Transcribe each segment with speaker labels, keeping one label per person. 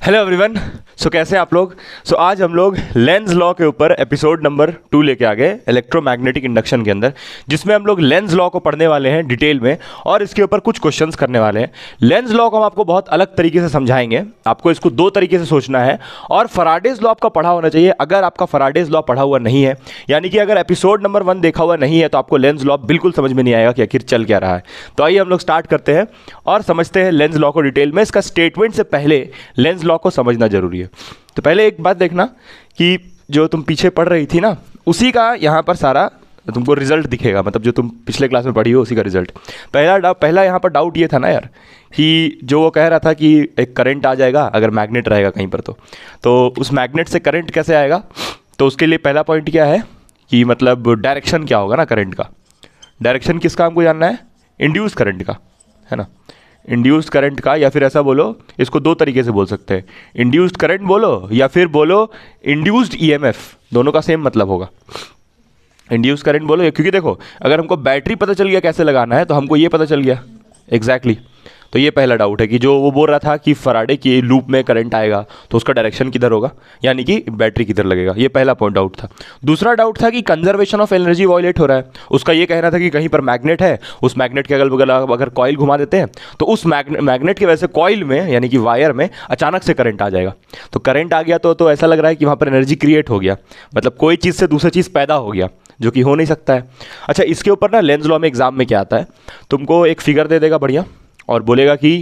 Speaker 1: hello everyone सो so, कैसे आप लोग सो so, आज हम लोग लेंस लॉ के ऊपर एपिसोड नंबर टू लेके आ गए इलेक्ट्रोमैग्नेटिक इंडक्शन के अंदर जिसमें हम लोग लेंस लॉ को पढ़ने वाले हैं डिटेल में और इसके ऊपर कुछ क्वेश्चंस करने वाले हैं लेंस लॉ को हम आपको बहुत अलग तरीके से समझाएंगे आपको इसको दो तरीके से सोचना है और फराडेज लॉ आपका पढ़ा होना चाहिए अगर आपका फराडेज लॉ पढ़ा हुआ नहीं है यानी कि अगर एपिसोड नंबर वन देखा हुआ नहीं है तो आपको लेंस लॉ बिल्कुल समझ में नहीं आएगा कि आखिर चल क्या रहा है तो आइए हम लोग स्टार्ट करते हैं और समझते हैं लेंस लॉ को डिटेल में इसका स्टेटमेंट से पहले लेंस लॉ को समझना जरूरी है तो पहले एक बात देखना कि जो तुम पीछे पढ़ रही थी ना उसी का यहाँ पर सारा तुमको रिजल्ट दिखेगा मतलब जो तुम पिछले क्लास में पढ़ी हो उसी का रिजल्ट पहला पहला यहाँ पर डाउट ये था ना यार कि जो वो कह रहा था कि एक करंट आ जाएगा अगर मैग्नेट रहेगा कहीं पर तो तो उस मैग्नेट से करंट कैसे आएगा तो उसके लिए पहला पॉइंट क्या है कि मतलब डायरेक्शन क्या होगा ना करंट का डायरेक्शन किसका हमको जानना है इंड्यूस करंट का है ना इंड्यूस्ड करंट का या फिर ऐसा बोलो इसको दो तरीके से बोल सकते हैं इंड्यूस्ड करंट बोलो या फिर बोलो इंड्यूस्ड ईएमएफ e दोनों का सेम मतलब होगा इंड्यूस करंट बोलो क्योंकि देखो अगर हमको बैटरी पता चल गया कैसे लगाना है तो हमको ये पता चल गया एग्जैक्टली exactly. तो ये पहला डाउट है कि जो वो बोल रहा था कि फराडे की लूप में करंट आएगा तो उसका डायरेक्शन किधर होगा यानी कि बैटरी किधर लगेगा ये पहला पॉइंट डाउट था दूसरा डाउट था कि कंजर्वेशन ऑफ एनर्जी वॉयलेट हो रहा है उसका ये कहना था कि कहीं पर मैग्नेट है उस मैग्नेट के अगल बगल अगर कॉयल घुमा देते हैं तो उस मैग्नेट की वजह से कॉयल में यानी कि वायर में अचानक से करंट आ जाएगा तो करंट आ गया तो, तो ऐसा लग रहा है कि वहाँ पर एनर्जी क्रिएट हो गया मतलब कोई चीज़ से दूसरी चीज़ पैदा हो गया जो कि हो नहीं सकता है अच्छा इसके ऊपर ना लेंस लॉ में एग्जाम में क्या आता है तुमको एक फिगर दे देगा बढ़िया और बोलेगा कि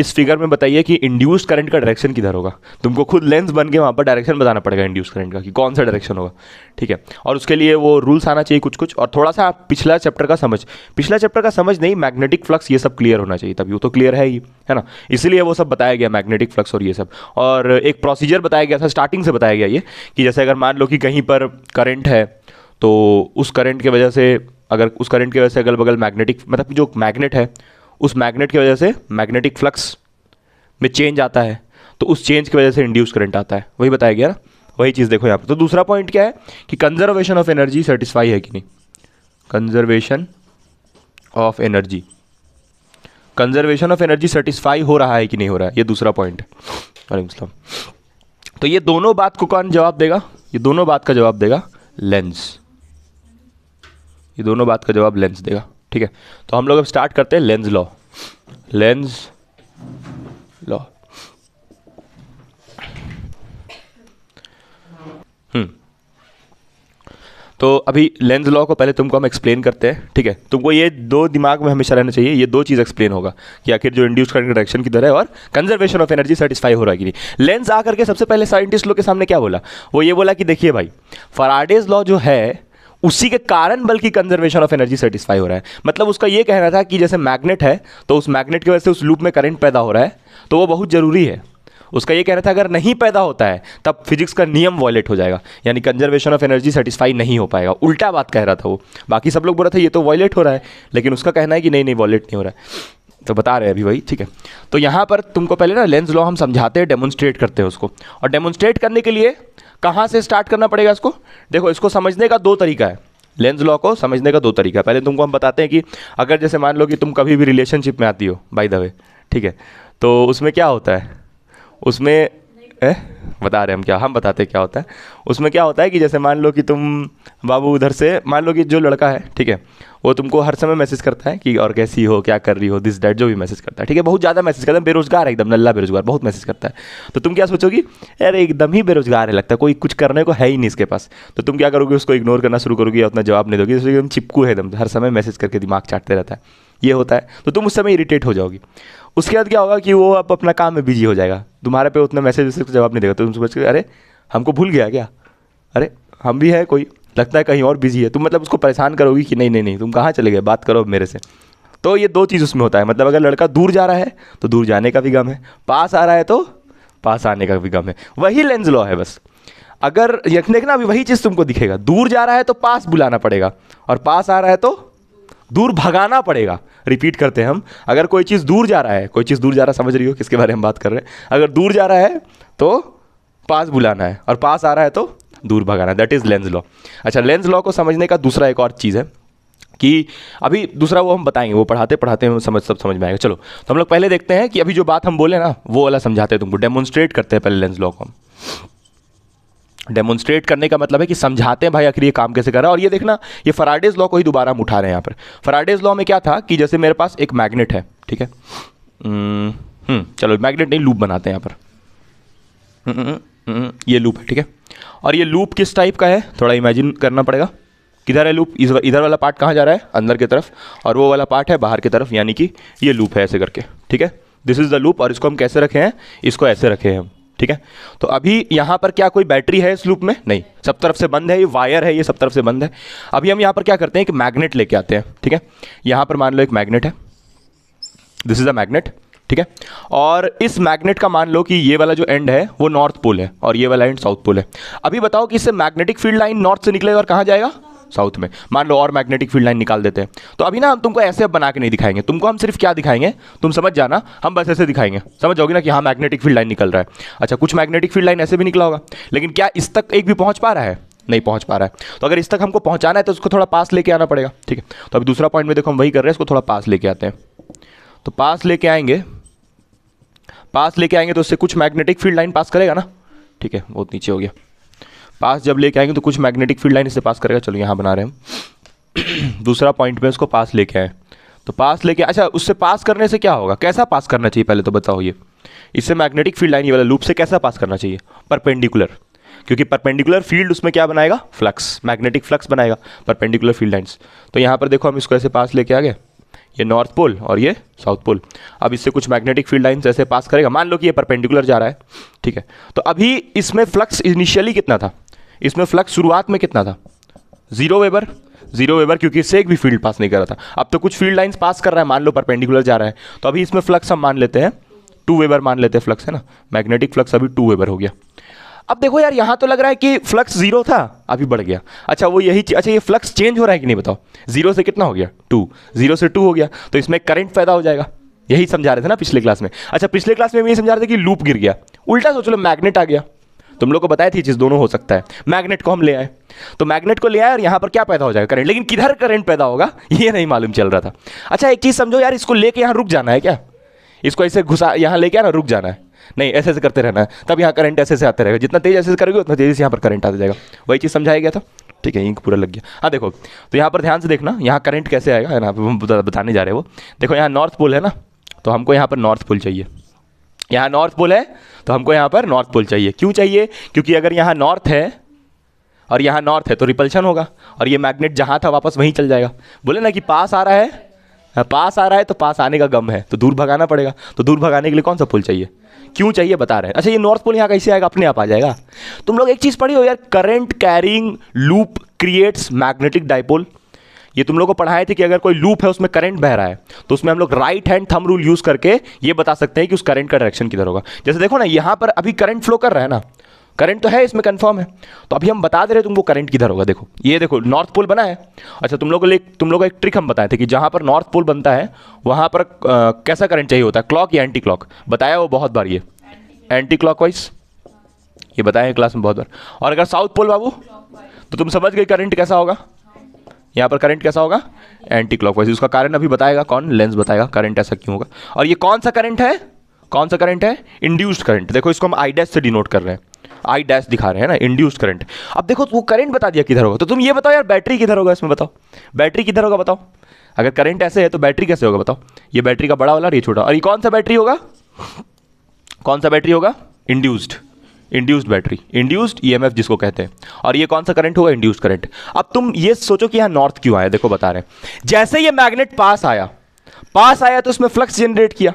Speaker 1: इस फिगर में बताइए कि इंड्यूस करंट का डायरेक्शन किधर होगा तुमको खुद लेंस बन के वहाँ पर डायरेक्शन बताना पड़ेगा इंड्यूस करंट का कि कौन सा डायरेक्शन होगा ठीक है और उसके लिए वो रूल्स आना चाहिए कुछ कुछ और थोड़ा सा आप पिछला चैप्टर का समझ पिछला चैप्टर का समझ नहीं मैग्नेटिक फ्लक्स ये सब क्लियर होना चाहिए तब वो तो क्लियर है ही है ना इसलिए वो सब बताया गया मैग्नेटिक फ्लक्स और ये सब और एक प्रोसीजर बताया गया था स्टार्टिंग से बताया गया ये कि जैसे अगर मान लो कि कहीं पर करंट है तो उस करंट की वजह से अगर उस करंट की वजह से अगल बगल मैग्नेटिक मतलब जो मैग्नेट है उस मैग्नेट की वजह से मैग्नेटिक फ्लक्स में चेंज आता है तो उस चेंज की वजह से इंड्यूस करंट आता है वही बताया गया ना वही चीज़ देखो यहाँ पर तो दूसरा पॉइंट क्या है कि कंजर्वेशन ऑफ एनर्जी सेटिस्फाई है कि नहीं conservation of energy conservation of energy satisfy हो रहा है कि नहीं हो रहा है ये दूसरा पॉइंट है वाले तो ये दोनों बात को कौन जवाब देगा ये दोनों बात का जवाब देगा लेंस ये दोनों बात का जवाब लेंस देगा ठीक है तो हम लोग अब स्टार्ट करते हैं लेंस लॉ लेंस लॉ तो अभी लेंस लॉ को पहले तुमको हम एक्सप्लेन करते हैं ठीक है तुमको ये दो दिमाग में हमेशा रहना चाहिए ये दो चीज़ एक्सप्लेन होगा कि आखिर जो इंड्यूस करंट की तरह है और कंजर्वेशन ऑफ एनर्जी सेटिस्फाई हो रहा है कि नहीं लेंस आकर के सबसे पहले साइंटिस्ट लोग के सामने क्या बोला वो ये बोला कि देखिए भाई फराडेज लॉ जो है उसी के कारण बल्कि कंजर्वेशन ऑफ एनर्जी सेटिस्फाई हो रहा है मतलब उसका ये कहना था कि जैसे मैग्नेट है तो उस मैग्नेट की वजह से उस लूप में करंट पैदा हो रहा है तो वो बहुत ज़रूरी है उसका ये कहना था अगर नहीं पैदा होता है तब फिजिक्स का नियम वॉयलेट हो जाएगा यानी कंजर्वेशन ऑफ एनर्जी सेटिस्फाई नहीं हो पाएगा उल्टा बात कह रहा था वो बाकी सब लोग बोल रहे थे ये तो वॉयलेट हो रहा है लेकिन उसका कहना है कि नहीं नहीं वॉयलेट नहीं हो रहा है तो बता रहे हैं अभी वही ठीक है तो यहाँ पर तुमको पहले ना लेंस लॉ हम समझाते हैं डेमोन्स्ट्रेट करते हैं उसको और डेमोन्स्ट्रेट करने के लिए कहाँ से स्टार्ट करना पड़ेगा इसको देखो इसको समझने का दो तरीका है लेंस लॉ को समझने का दो तरीका है पहले तुमको हम बताते हैं कि अगर जैसे मान लो कि तुम कभी भी रिलेशनशिप में आती हो बाई द वे ठीक है तो उसमें क्या होता है उसमें बता रहे हम क्या हम बताते क्या होता है उसमें क्या होता है कि जैसे मान लो कि तुम बाबू उधर से मान लो कि जो लड़का है ठीक है वो तुमको हर समय मैसेज करता है कि और कैसी हो क्या कर रही हो दिस डैट जो भी मैसेज करता है ठीक है बहुत ज़्यादा मैसेज करता है बेरोजगार है एकदम नल्ला बेरोजगार बहुत मैसेज करता है तो तुम क्या सोचोगी यार एकदम ही बेरोजगार है लगता है कोई कुछ करने को है ही नहीं इसके पास तो तुम क्या करोगे उसको इग्नोर करना शुरू करोगे या उतना जवाब नहीं दोगे एकदम चिपकू है एकदम हर समय मैसेज करके दिमाग चाटते रहता है ये होता है तो तुम उस समय इरीटेट हो जाओगी उसके बाद क्या होगा कि वो अब अपना काम में बिजी हो जाएगा तुम्हारे पे उतना मैसेज वैसे जवाब नहीं देगा तो तुम सोच अरे हमको भूल गया क्या अरे हम भी हैं कोई लगता है कहीं और बिजी है तुम मतलब उसको परेशान करोगी कि नहीं नहीं नहीं तुम कहाँ चले गए बात करो मेरे से तो ये दो चीज़ उसमें होता है मतलब अगर लड़का दूर जा रहा है तो दूर जाने का भी गम है पास आ रहा है तो पास आने का भी गम है वही लेंस लॉ है बस अगर देखना अभी वही चीज़ तुमको दिखेगा दूर जा रहा है तो पास बुलाना पड़ेगा और पास आ रहा है तो दूर भगाना पड़ेगा रिपीट करते हैं हम अगर कोई चीज़ दूर जा रहा है कोई चीज़ दूर जा रहा समझ रही हो किसके बारे में बात कर रहे हैं अगर दूर जा रहा है तो पास बुलाना है और पास आ रहा है तो दूर भगाना है दैट इज़ लेंस लॉ अच्छा लेंस लॉ को समझने का दूसरा एक और चीज़ है कि अभी दूसरा वो हम बताएंगे वो पढ़ाते पढ़ाते हम समझ सब समझ में आएगा चलो तो हम लोग पहले देखते हैं कि अभी जो बात हम बोले ना वो वाला समझाते हैं तुमको डेमोन्स्ट्रेट करते हैं पहले लेंस लॉ को हम डेमोन्स्ट्रेट करने का मतलब है कि समझाते हैं भाई आखिर ये काम कैसे कर रहा है और ये देखना ये फराडेज लॉ को ही दोबारा हम उठा रहे हैं यहाँ पर फराडेज लॉ में क्या था कि जैसे मेरे पास एक मैग्नेट है ठीक है हम्म, चलो मैग्नेट नहीं लूप बनाते हैं यहाँ पर हम्म, हम्म, ये लूप है ठीक है और ये लूप किस टाइप का है थोड़ा इमेजिन करना पड़ेगा किधर है लूप इधर वाला पार्ट कहाँ जा रहा है अंदर की तरफ और वो वाला पार्ट है बाहर की तरफ यानी कि ये लूप है ऐसे करके ठीक है दिस इज़ द लूप और इसको हम कैसे रखे हैं इसको ऐसे रखे हैं हम ठीक है तो अभी यहाँ पर क्या कोई बैटरी है इस लूप में नहीं सब तरफ से बंद है ये वायर है ये सब तरफ से बंद है अभी हम यहाँ पर क्या करते हैं एक मैग्नेट लेके आते हैं ठीक है यहाँ पर मान लो एक मैग्नेट है दिस इज़ अ मैग्नेट ठीक है और इस मैग्नेट का मान लो कि ये वाला जो एंड है वो नॉर्थ पोल है और ये वाला एंड साउथ पोल है अभी बताओ कि इससे मैग्नेटिक फील्ड लाइन नॉर्थ से निकलेगा और कहाँ जाएगा साउथ में मान लो और मैग्नेटिक फील्ड लाइन निकाल देते हैं तो अभी ना हम तुमको ऐसे बना के नहीं दिखाएंगे तुमको हम सिर्फ क्या दिखाएंगे तुम समझ जाना हम बस ऐसे दिखाएंगे समझ जाओगे ना कि हाँ मैग्नेटिक फील्ड लाइन निकल रहा है अच्छा कुछ मैग्नेटिक फील्ड लाइन ऐसे भी निकला होगा लेकिन क्या इस तक एक भी पहुँच पा रहा है नहीं पहुंच पा रहा है तो अगर इस तक हमको पहुंचाना है तो उसको थोड़ा पास लेके आना पड़ेगा ठीक है तो अभी दूसरा पॉइंट में देखो हम वही कर रहे हैं इसको थोड़ा पास लेके आते हैं तो पास लेके आएंगे पास लेके आएंगे तो उससे कुछ मैग्नेटिक फील्ड लाइन पास करेगा ना ठीक है बहुत नीचे हो गया पास जब लेके आएंगे तो कुछ मैग्नेटिक फील्ड लाइन इससे पास करेगा चलो यहाँ बना रहे हैं हम दूसरा पॉइंट में इसको पास लेके आए तो पास लेके अच्छा उससे पास करने से क्या होगा कैसा पास करना चाहिए पहले तो बताओ ये इससे मैग्नेटिक फील्ड लाइन ये वाला लूप से कैसा पास करना चाहिए परपेंडिकुलर क्योंकि परपेंडिकुलर फील्ड उसमें क्या बनाएगा फ्लक्स मैग्नेटिक फ्लक्स बनाएगा परपेंडिकुलर फील्ड लाइन्स तो यहाँ पर देखो हम इसको ऐसे पास लेके आ गए ये नॉर्थ पोल और ये साउथ पोल अब इससे कुछ मैग्नेटिक फील्ड लाइन्स ऐसे पास करेगा मान लो कि ये परपेंडिकुलर जा रहा है ठीक है तो अभी इसमें फ्लक्स इनिशियली कितना था इसमें फ्लक्स शुरुआत में कितना था जीरो वेबर जीरो वेबर क्योंकि इससे एक भी फील्ड पास नहीं कर रहा था अब तो कुछ फील्ड लाइंस पास कर रहा है मान लो परपेंडिकुलर जा रहा है तो अभी इसमें फ्लक्स हम मान लेते हैं टू वेबर मान लेते हैं फ्लक्स है ना मैग्नेटिक फ्लक्स अभी टू वेबर हो गया अब देखो यार यहाँ तो लग रहा है कि फ्लक्स जीरो था अभी बढ़ गया अच्छा वो यही अच्छा ये फ्लक्स चेंज हो रहा है कि नहीं बताओ जीरो से कितना हो गया टू जीरो से टू हो गया तो इसमें करंट पैदा हो जाएगा यही समझा रहे थे ना पिछले क्लास में अच्छा पिछले क्लास में भी ये समझा रहे थे कि लूप गिर गया उल्टा सोच लो मैग्नेट आ गया तुम लोग को बताया थी चीज़ दोनों हो सकता है मैग्नेट को हम ले आए तो मैग्नेट को ले आए और यहाँ पर क्या पैदा हो जाएगा करंट लेकिन किधर करंट पैदा होगा ये नहीं मालूम चल रहा था अच्छा एक चीज़ समझो यार इसको लेके यहाँ रुक जाना है क्या इसको ऐसे घुसा यहाँ लेके आना रुक जाना है नहीं ऐसे ऐसे करते रहना है तब यहाँ करंट ऐसे ऐसे आते रहेगा जितना तेज ऐसे करोगे उतना तेजी से यहाँ पर करंट आता जाएगा वही चीज़ समझाया गया था ठीक है इंक पूरा लग गया हाँ देखो तो यहाँ पर ध्यान से देखना यहाँ करंट कैसे आएगा है ना बताने जा रहे हो देखो यहाँ नॉर्थ पोल है ना तो हमको यहाँ पर नॉर्थ पोल चाहिए यहाँ नॉर्थ पोल है तो हमको यहाँ पर नॉर्थ पोल चाहिए क्यों चाहिए क्योंकि अगर यहाँ नॉर्थ है और यहाँ नॉर्थ है तो रिपल्शन होगा और ये मैग्नेट जहाँ था वापस वहीं चल जाएगा बोले ना कि पास आ रहा है हाँ, पास आ रहा है तो पास आने का गम है तो दूर भगाना पड़ेगा तो दूर भगाने के लिए कौन सा पुल चाहिए क्यों चाहिए बता रहे हैं अच्छा ये नॉर्थ पोल यहाँ कैसे आएगा अपने आप आ जाएगा तुम लोग एक चीज़ पढ़ी हो यार current carrying loop creates magnetic dipole ये तुम लोग को पढ़ाए थे कि अगर कोई लूप है उसमें करंट बह रहा है तो उसमें हम लोग right hand thumb rule use करके ये बता सकते हैं कि उस करंट का डायरेक्शन किधर होगा जैसे देखो ना यहाँ पर अभी करंट फ्लो कर रहा है ना करंट तो है इसमें कंफर्म है तो अभी हम बता दे रहे तुमको करंट किधर होगा देखो ये देखो नॉर्थ पोल बना है अच्छा तुम लोगों को तुम लोग को एक ट्रिक हम बताए थे कि जहाँ पर नॉर्थ पोल बनता है वहाँ पर आ, कैसा करंट चाहिए होता है क्लॉक या एंटी क्लॉक बताया वो बहुत बार ये एंटी क्लॉक वाइज ये बताया क्लास में बहुत बार और अगर साउथ पोल बाबू तो तुम समझ गए करंट कैसा होगा यहाँ पर करंट कैसा होगा एंटी क्लॉकवाइज उसका कारण अभी बताएगा कौन लेंस बताएगा करंट ऐसा क्यों होगा और ये कौन सा करंट है कौन सा करंट है इंड्यूस्ड करंट देखो इसको हम आई डैश से डिनोट कर रहे हैं आई डैश दिखा रहे हैं ना इंड्यूस्ड करंट अब देखो वो करंट बता दिया किधर होगा तो तुम ये बताओ यार बैटरी किधर होगा इसमें बताओ बैटरी किधर होगा बताओ अगर करंट ऐसे है तो बैटरी कैसे होगा बताओ ये बैटरी का बड़ा वाला और ये छोटा और ये कौन सा बैटरी होगा कौन सा बैटरी होगा induced induced battery induced EMF जिसको कहते हैं और ये कौन सा करंट होगा इंड्यूस्ड करंट अब तुम ये सोचो कि यहाँ नॉर्थ क्यों आया देखो बता रहे जैसे ये मैग्नेट पास आया पास आया तो उसमें फ्लक्स जनरेट किया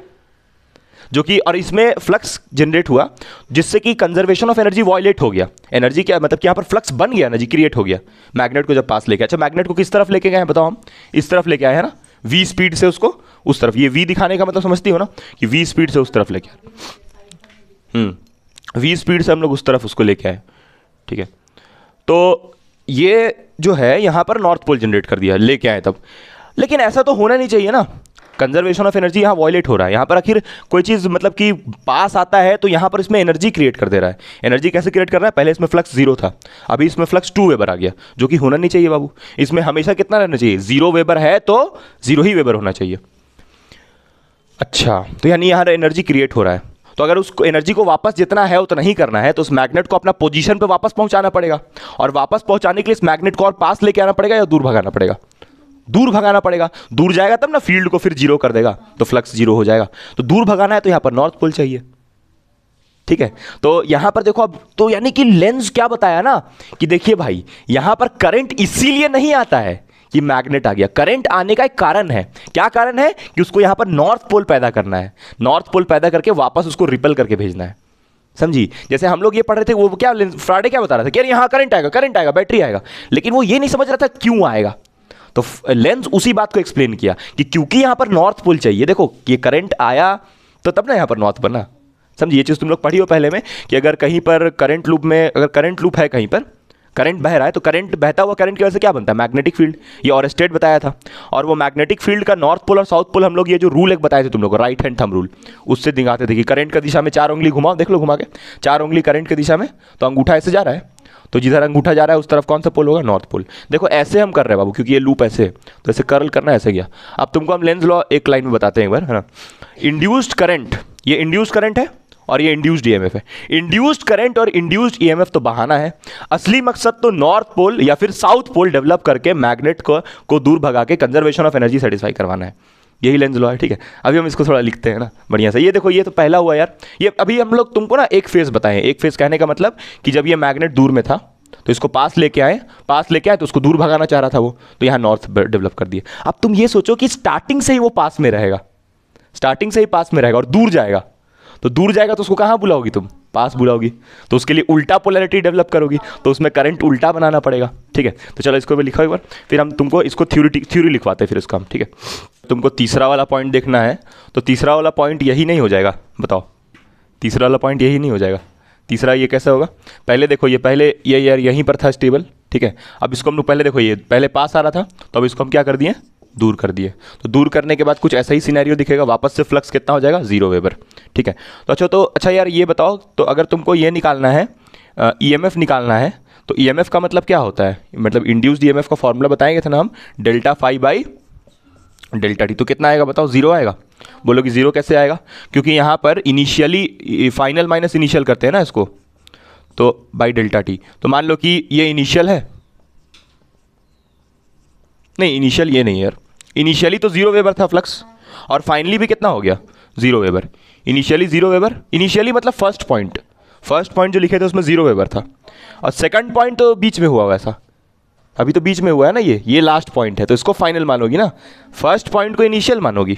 Speaker 1: जो कि और इसमें फ्लक्स जनरेट हुआ जिससे कि कंजर्वेशन ऑफ एनर्जी वॉयलेट हो गया एनर्जी क्या मतलब कि यहाँ पर फ्लक्स बन गया एनर्जी क्रिएट हो गया मैग्नेट को जब पास लेके अच्छा मैग्नेट को किस तरफ लेके गए हैं बताओ हम इस तरफ लेके आए हैं ना वी स्पीड से उसको उस तरफ ये वी दिखाने का मतलब समझती हो ना कि वी स्पीड से उस तरफ लेके हम्म वी स्पीड से हम लोग उस तरफ उसको लेके आए ठीक है तो ये जो है यहाँ पर नॉर्थ पोल जनरेट कर दिया लेके आए तब लेकिन ऐसा तो होना नहीं चाहिए ना कंजर्वेशन ऑफ एनर्जी यहाँ वॉयलेट हो रहा है यहाँ पर आखिर कोई चीज़ मतलब कि पास आता है तो यहाँ पर इसमें एनर्जी क्रिएट कर दे रहा है एनर्जी कैसे क्रिएट कर रहा है पहले इसमें फ्लक्स जीरो था अभी इसमें फ्लक्स टू वेबर आ गया जो कि होना नहीं चाहिए बाबू इसमें हमेशा कितना रहना चाहिए जीरो वेबर है तो जीरो ही वेबर होना चाहिए अच्छा तो यानी यहाँ एनर्जी क्रिएट हो रहा है तो अगर उस एनर्जी को वापस जितना है उतना ही करना है तो उस मैग्नेट को अपना पोजीशन पर वापस पहुंचाना पड़ेगा और वापस पहुंचाने के लिए इस मैग्नेट को और पास लेके आना पड़ेगा या दूर भगाना पड़ेगा दूर भगाना पड़ेगा दूर जाएगा तब ना फील्ड को फिर जीरो कर देगा तो फ्लक्स जीरो हो जाएगा तो दूर भगाना है तो यहाँ पर नॉर्थ पोल चाहिए ठीक है तो यहां पर देखो अब तो यानी कि लेंस क्या बताया ना कि देखिए भाई यहां पर करंट इसीलिए नहीं आता है ये मैग्नेट आ गया करंट आने का एक कारण है क्या कारण है कि उसको यहां पर नॉर्थ पोल पैदा करना है नॉर्थ पोल पैदा करके वापस उसको रिपल करके भेजना है समझी जैसे हम लोग ये पढ़ रहे थे वो क्या फ्राइडे क्या बता रहा था कि अरे यहाँ करंट आएगा करंट आएगा बैटरी आएगा लेकिन वो ये नहीं समझ रहा था क्यों आएगा तो लेंस उसी बात को एक्सप्लेन किया कि क्योंकि यहाँ पर नॉर्थ पोल चाहिए देखो ये करंट आया तो तब ना यहाँ पर नॉर्थ बना समझिए चीज़ तुम लोग पढ़ी हो पहले में कि अगर कहीं पर करंट लूप में अगर करंट लूप है कहीं पर करंट बह रहा है तो करंट बहता हुआ करंट की वजह से क्या बनता है मैग्नेटिक फील्ड ये और स्टेट बताया था और वो मैग्नेटिक फील्ड का नॉर्थ पोल और साउथ पोल हम लोग ये जो रूल एक बताए थे तुम लोग राइट हैंड थम रूल उससे दिखाते थे कि करंट का दिशा में चार उंगली घुमाओ देख लो घुमा के चार उंगली करंट की दिशा में तो अंगूठा ऐसे जा रहा है तो जिधर अंगूठा जा रहा है उस तरफ कौन सा पोल होगा नॉर्थ पोल देखो ऐसे हम कर रहे हैं बाबू क्योंकि ये लूप ऐसे है तो ऐसे कर्ल करना ऐसे गया अब तुमको हम लेंस लॉ एक लाइन में बताते हैं एक बार है ना इंड्यूस्ड करंट ये इंड्यूस करंट है और ये इंड्यूस्ड ईएमएफ e है इंड्यूस्ड करंट और इंड्यूस्ड ईएमएफ e तो बहाना है असली मकसद तो नॉर्थ पोल या फिर साउथ पोल डेवलप करके मैग्नेट को, को दूर भगा के कंजर्वेशन ऑफ एनर्जी सेटिस्फाई करवाना है यही लेंस लॉ है ठीक है अभी हम इसको थोड़ा लिखते हैं ना बढ़िया से ये देखो ये तो पहला हुआ यार ये अभी हम लोग तुमको ना एक फेज बताएं एक फेज कहने का मतलब कि जब ये मैग्नेट दूर में था तो इसको पास लेके आए पास लेके आए तो उसको दूर भगाना चाह रहा था वो तो यहाँ नॉर्थ डेवलप कर दिए अब तुम ये सोचो कि स्टार्टिंग से ही वो पास में रहेगा स्टार्टिंग से ही पास में रहेगा और दूर जाएगा तो दूर जाएगा तो उसको कहाँ बुलाओगी तुम पास बुलाओगी तो उसके लिए उल्टा पोलैरिटी डेवलप करोगी तो उसमें करंट उल्टा बनाना पड़ेगा ठीक है तो चलो इसको भी लिखा एक बार फिर हम तुमको इसको थ्योरी थ्योरी लिखवाते हैं फिर उसका हम ठीक है तुमको तीसरा वाला पॉइंट देखना है तो तीसरा वाला पॉइंट यही नहीं हो जाएगा बताओ तीसरा वाला पॉइंट यही नहीं हो जाएगा तीसरा ये कैसा होगा पहले देखो ये पहले ये यार यहीं पर था स्टेबल ठीक है अब इसको हम लोग पहले देखो ये पहले पास आ रहा था तो अब इसको हम क्या कर दिए दूर कर दिए तो दूर करने के बाद कुछ ऐसा ही सिनेरियो दिखेगा वापस से फ्लक्स कितना हो जाएगा जीरो वेबर ठीक है तो अच्छा तो अच्छा यार ये बताओ तो अगर तुमको ये निकालना है ई एम एफ निकालना है तो ई एम एफ का मतलब क्या होता है मतलब इंड्यूस ई e का फॉर्मूला बताएंगे थे ना हम delta phi by delta t तो कितना आएगा बताओ जीरो आएगा बोलो कि जीरो कैसे आएगा क्योंकि यहाँ पर इनिशियली फाइनल माइनस इनिशियल करते हैं ना इसको तो बाई डेल्टा टी तो मान लो कि ये इनिशियल है नहीं इनिशियल ये नहीं यार इनिशियली तो जीरो वेबर था फ्लक्स और फाइनली भी कितना हो गया zero weber initially zero weber initially मतलब फर्स्ट पॉइंट फर्स्ट पॉइंट जो लिखे थे उसमें जीरो वेबर था और सेकंड पॉइंट तो बीच में हुआ वैसा अभी तो बीच में हुआ है ना ये ये लास्ट पॉइंट है तो इसको फाइनल मानोगी ना फर्स्ट पॉइंट को इनिशियल मानोगी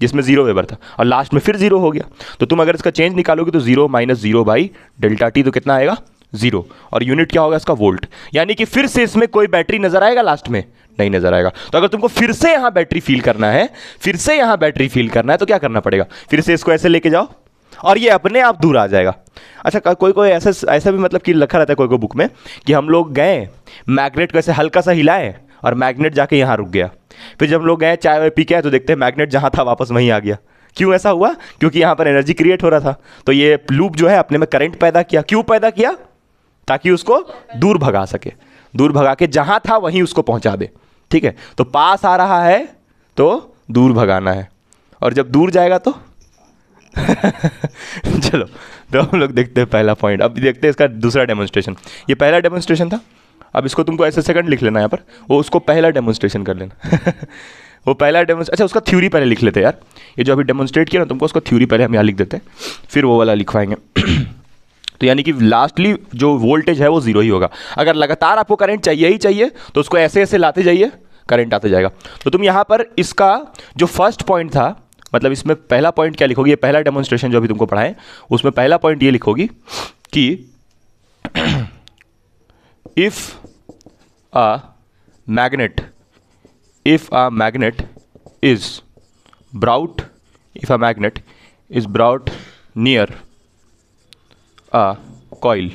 Speaker 1: जिसमें जीरो वेबर था और लास्ट में फिर जीरो हो गया तो तुम अगर इसका चेंज निकालोगे तो zero minus zero by delta t तो कितना आएगा जीरो और यूनिट क्या होगा इसका वोल्ट यानी कि फिर से इसमें कोई बैटरी नजर आएगा लास्ट में नहीं नजर आएगा तो अगर तुमको फिर से यहां बैटरी फील करना है फिर से यहां बैटरी फील करना है तो क्या करना पड़ेगा फिर से इसको ऐसे लेके जाओ और ये अपने आप दूर आ जाएगा अच्छा कोई कोई ऐसा ऐसा भी मतलब कि लिखा रहता है कोई कोई बुक में कि हम लोग गए मैग्नेट को ऐसे हल्का सा हिलाए और मैग्नेट जाके यहाँ रुक गया फिर जब लोग गए चाय वाय पी के आए तो देखते हैं मैग्नेट जहाँ था वापस वहीं आ गया क्यों ऐसा हुआ क्योंकि यहाँ पर एनर्जी क्रिएट हो रहा था तो ये लूप जो है अपने में करंट पैदा किया क्यों पैदा किया ताकि उसको दूर भगा सके दूर भगा के जहां था वहीं उसको पहुंचा दे ठीक है तो पास आ रहा है तो दूर भगाना है और जब दूर जाएगा तो चलो तो हम लोग देखते हैं पहला पॉइंट अब देखते हैं इसका दूसरा डेमोन्स्ट्रेशन ये पहला डेमोन्स्ट्रेशन था अब इसको तुमको ऐसे सेकंड लिख लेना है यहाँ पर वो उसको पहला डेमोन्स्ट्रेशन कर लेना वो पहला डेमोन्स्ट अच्छा उसका थ्योरी पहले लिख लेते हैं यार ये जो अभी डेमोन्स्ट्रेट किया ना तुमको उसका थ्योरी पहले हम यहाँ लिख देते हैं फिर वो वाला लिखवाएंगे तो यानी कि लास्टली जो वोल्टेज है वो जीरो ही होगा अगर लगातार आपको करंट चाहिए ही चाहिए तो उसको ऐसे ऐसे लाते जाइए करंट आते जाएगा तो तुम यहाँ पर इसका जो फर्स्ट पॉइंट था मतलब इसमें पहला पॉइंट क्या लिखोगी ये पहला डेमोन्स्ट्रेशन जो अभी तुमको पढ़ाएं उसमें पहला पॉइंट ये लिखोगी कि if a magnet if a magnet is brought if a magnet is brought near a coil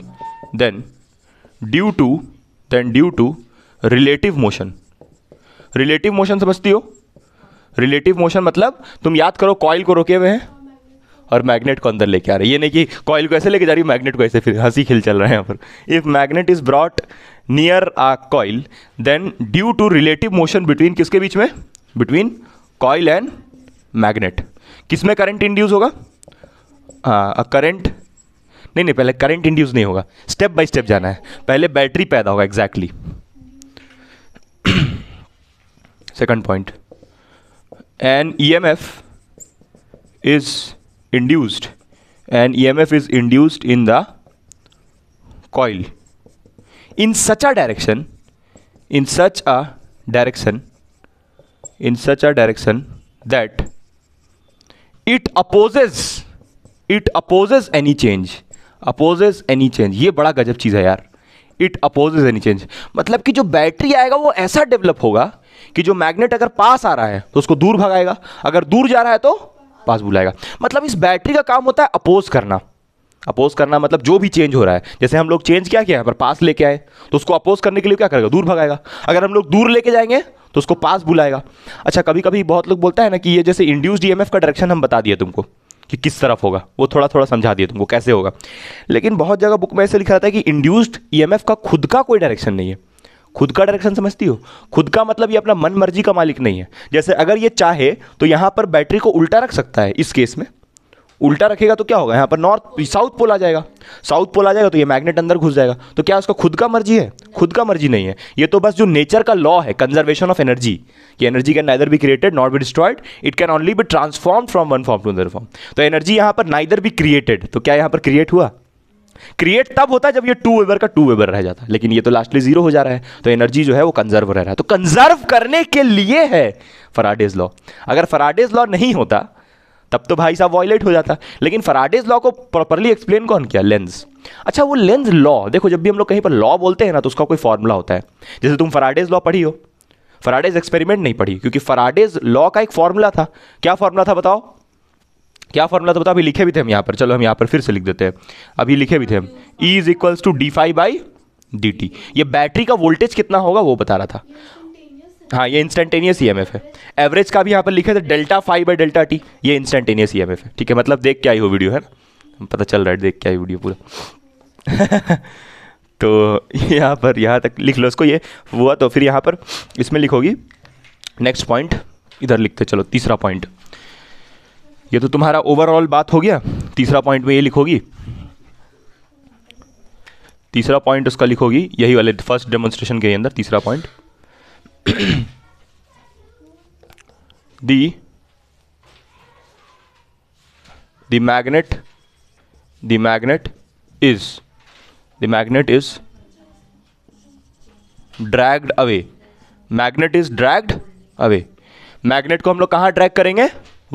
Speaker 1: then due to then due to relative motion relative motion समझती हो रिलेटिव मोशन मतलब तुम याद करो कॉयल को रोके हुए हैं और मैग्नेट को अंदर लेके आ रहे हैं ये नहीं कि कॉयल को ऐसे लेके जा रही है मैग्नेट को ऐसे फिर हंसी खिल चल रहे हैं यहाँ पर if magnet is brought near a coil then due to relative motion between किसके बीच में बिटवीन कॉयल एंड मैग्नेट किस में करंट इंड्यूस होगा करंट नहीं नहीं पहले करंट इंड्यूस नहीं होगा स्टेप बाय स्टेप जाना है पहले बैटरी पैदा होगा exactly second point an EMF is induced an EMF is induced in the coil in such a direction in such a direction in such a direction that it opposes it opposes any change opposes any change ये बड़ा गजब चीज़ है यार it opposes any change मतलब कि जो battery आएगा वो ऐसा डेवलप होगा कि जो मैग्नेट अगर पास आ रहा है तो उसको दूर भगाएगा अगर दूर जा रहा है तो पास बुलाएगा मतलब इस बैटरी का काम होता है अपोज करना अपोज करना मतलब जो भी चेंज हो रहा है जैसे हम लोग चेंज क्या किया है पर पास लेके आए तो उसको अपोज करने के लिए क्या करेगा दूर भगाएगा अगर हम लोग दूर लेके जाएंगे तो उसको पास बुलाएगा अच्छा कभी कभी बहुत लोग बोलता है ना कि ये जैसे इंड्यूस डी e का डायरेक्शन हम बता दिए तुमको कि किस तरफ होगा वो थोड़ा थोड़ा समझा दिए तुमको कैसे होगा लेकिन बहुत जगह बुक में ऐसे लिखा रहता है कि इंड्यूस्ड ई e का खुद का कोई डायरेक्शन नहीं है खुद का डायरेक्शन समझती हो खुद का मतलब ये अपना मन मर्जी का मालिक नहीं है जैसे अगर ये चाहे तो यहाँ पर बैटरी को उल्टा रख सकता है इस केस में उल्टा रखेगा तो क्या होगा यहाँ पर नॉर्थ साउथ पोल आ जाएगा साउथ पोल आ जाएगा तो ये मैग्नेट अंदर घुस जाएगा तो क्या उसका खुद का मर्जी है खुद का मर्जी नहीं है ये तो बस जो नेचर का लॉ है कंजर्वेशन ऑफ एनर्जी कि energy can neither be created not be destroyed it can only be transform from one form to other form तो एनर्जी यहाँ पर नाइदर बी क्रिएटेड तो क्या यहाँ पर क्रिएट हुआ क्रिएट तब होता है जब ये टू वेबर का टू वेबर रह जाता है लेकिन ये तो लास्टली जीरो हो जा रहा है तो एनर्जी जो है वो कंजर्व रह रहा है तो कंजर्व करने के लिए है फराडेज लॉ अगर फराडेज लॉ नहीं होता तब तो भाई साहब वॉयलेट हो जाता लेकिन फराडेज लॉ को प्रॉपरली एक्सप्लेन कौन किया लेंस अच्छा वो लेंस लॉ देखो जब भी हम लोग कहीं पर लॉ बोलते हैं ना तो उसका कोई फॉर्मूला होता है जैसे तुम फराडेज लॉ पढ़ी हो फराडेज एक्सपेरिमेंट नहीं पढ़ी क्योंकि फराडेज लॉ का एक फॉर्मूला था क्या फॉर्मूला था बताओ क्या फॉर्मूला था बताओ अभी लिखे भी थे हम यहाँ पर चलो हम यहाँ पर फिर से लिख देते हैं अभी लिखे भी थे हम e is equals to D phi by D t ये बैटरी का वोल्टेज कितना होगा वो बता रहा था हाँ ये इंस्टेंटेनियस ई e है एवरेज का भी यहाँ पर लिखा था delta phi by delta t ये इंस्टेंटेनियस ई e है ठीक है मतलब देख के आई हो वीडियो है ना पता चल रहा है देख के आई वीडियो पूरा तो यहाँ पर यहाँ तक लिख लो इसको ये हुआ तो फिर यहाँ पर इसमें लिखोगी नेक्स्ट पॉइंट इधर लिखते चलो तीसरा पॉइंट ये तो तुम्हारा ओवरऑल बात हो गया तीसरा पॉइंट में ये लिखोगी तीसरा पॉइंट उसका लिखोगी यही वाले फर्स्ट डेमोन्स्ट्रेशन के अंदर तीसरा point the the magnet the magnet is the magnet is dragged away magnet is dragged away magnet को हम लोग कहाँ ड्रैग करेंगे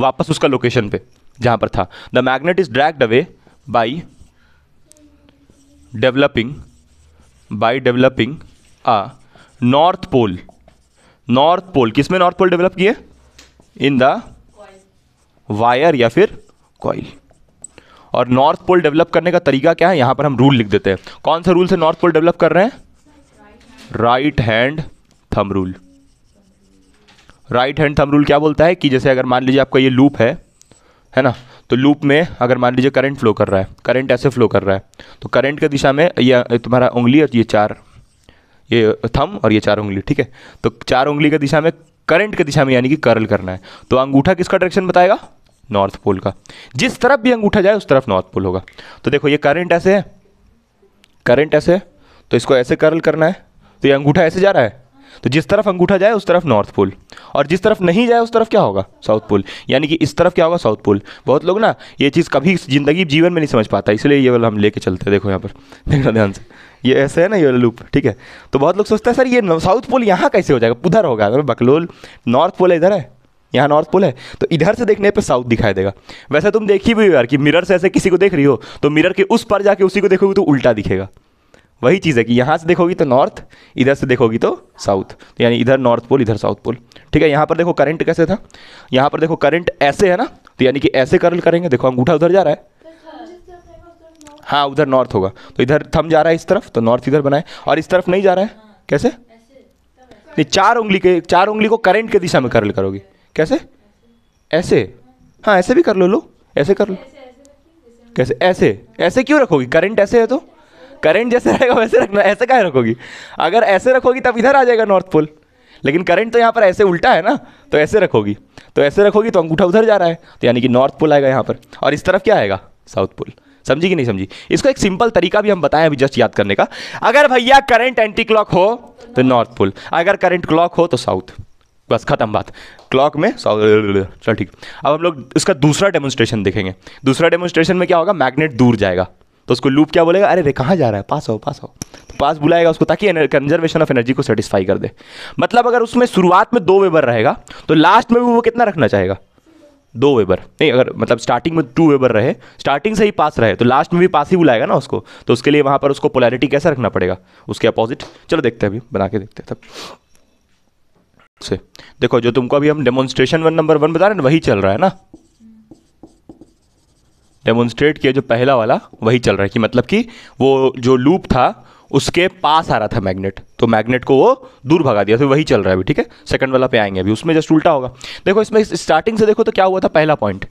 Speaker 1: वापस उसका लोकेशन पे जहां पर था the magnet is dragged away by developing by developing a north pole north pole किसमें नॉर्थ पोल डेवलप किए इन द वायर या फिर कॉइल और नॉर्थ पोल डेवलप करने का तरीका क्या है यहाँ पर हम रूल लिख देते हैं कौन सा रूल से नॉर्थ पोल डेवलप कर रहे हैं right hand thumb rule right hand thumb rule क्या बोलता है कि जैसे अगर मान लीजिए आपका ये लूप है है ना तो लूप में अगर मान लीजिए करंट फ्लो कर रहा है करंट ऐसे फ्लो कर रहा है तो करंट की दिशा में यह तुम्हारा उंगली और ये चार ये थम और ये चार उंगली ठीक है तो चार उंगली की दिशा में करंट की दिशा में यानी कि करल करना है तो अंगूठा किसका डायरेक्शन बताएगा नॉर्थ पोल का जिस तरफ भी अंगूठा जाए उस तरफ नॉर्थ पोल होगा तो देखो ये करंट ऐसे है करंट ऐसे है तो इसको ऐसे करल करना है तो ये अंगूठा ऐसे जा रहा है तो जिस तरफ अंगूठा जाए उस तरफ नॉर्थ पोल और जिस तरफ नहीं जाए उस तरफ क्या होगा साउथ पोल यानी कि इस तरफ क्या होगा साउथ पोल बहुत लोग ना ये चीज़ कभी ज़िंदगी जीवन में नहीं समझ पाता इसलिए ये वाला हम लेके चलते हैं देखो यहाँ पर देखना ध्यान से ये ऐसे है ना ये लूप ठीक है तो बहुत लोग सोचते हैं सर ये साउथ पोल यहाँ कैसे हो जाएगा उधर होगा अगर बकलोल नॉर्थ पोल है इधर है यहाँ नॉर्थ पोल है तो इधर से देखने पे साउथ दिखाई देगा वैसे तुम देखी भी हो यार कि मिरर से ऐसे किसी को देख रही हो तो मिरर के उस पर जाके उसी को देखोगी तो उल्टा दिखेगा वही चीज़ है कि यहाँ से देखोगी तो नॉर्थ इधर से देखोगी तो साउथ तो यानी इधर नॉर्थ पोल इधर साउथ पोल ठीक है यहाँ पर देखो करंट कैसे था यहाँ पर देखो करंट ऐसे है ना तो यानी कि ऐसे कर्ल करेंगे देखो अंगूठा उधर जा रहा है हाँ उधर नॉर्थ होगा तो इधर थम जा रहा है इस तरफ तो नॉर्थ इधर बनाए और इस तरफ नहीं जा रहा है कैसे नहीं चार उंगली के चार उंगली को करंट की दिशा में करल करोगी कैसे ऐसे हाँ ऐसे भी कर लो लो ऐसे कर लो कैसे ऐसे ऐसे क्यों रखोगी करंट ऐसे है तो करंट जैसे रहेगा वैसे रखना ऐसे कहाँ रखोगी अगर ऐसे रखोगी तब इधर आ जाएगा नॉर्थ पोल लेकिन करंट तो यहाँ पर ऐसे उल्टा है ना तो ऐसे रखोगी तो ऐसे रखोगी तो अंगूठा उधर जा रहा है तो यानी कि नॉर्थ पोल आएगा यहाँ पर और इस तरफ क्या आएगा साउथ पोल समझी कि नहीं समझी इसका एक सिंपल तरीका भी हम बताएं अभी जस्ट याद करने का अगर भैया करंट एंटी क्लॉक हो तो नॉर्थ पोल अगर करंट क्लॉक हो तो साउथ बस खत्म बात क्लॉक में साउथ चल ठीक अब हम लोग इसका दूसरा डेमोन्स्ट्रेशन देखेंगे दूसरा डेमोन्स्ट्रेशन में क्या होगा मैग्नेट दूर जाएगा तो उसको लूप क्या बोलेगा अरे रे कहाँ जा रहा है पास हो पास हो तो पास बुलाएगा उसको ताकि कंजर्वेशन ऑफ एनर्जी को सेटिस्फाई कर दे मतलब अगर उसमें शुरुआत में दो वेबर रहेगा तो लास्ट में भी वो कितना रखना चाहेगा दो वेबर नहीं अगर मतलब स्टार्टिंग में टू वेबर रहे स्टार्टिंग से ही पास रहे तो लास्ट में भी पास ही बुलाएगा ना उसको तो उसके लिए वहाँ पर उसको पोलैरिटी कैसा रखना पड़ेगा उसके अपोजिट चलो देखते हैं अभी बना के देखते हैं तब से देखो जो तुमको अभी हम डेमोन्स्ट्रेशन वन नंबर वन बता रहे हैं वही चल रहा है ना डेमोन्स्ट्रेट किया जो पहला वाला वही चल रहा है कि मतलब कि वो जो लूप था उसके पास आ रहा था मैग्नेट तो मैग्नेट को वो दूर भगा दिया तो वही चल रहा है अभी ठीक है सेकंड वाला पे आएंगे अभी उसमें जस्ट उल्टा होगा देखो इसमें स्टार्टिंग से देखो तो क्या हुआ था पहला पॉइंट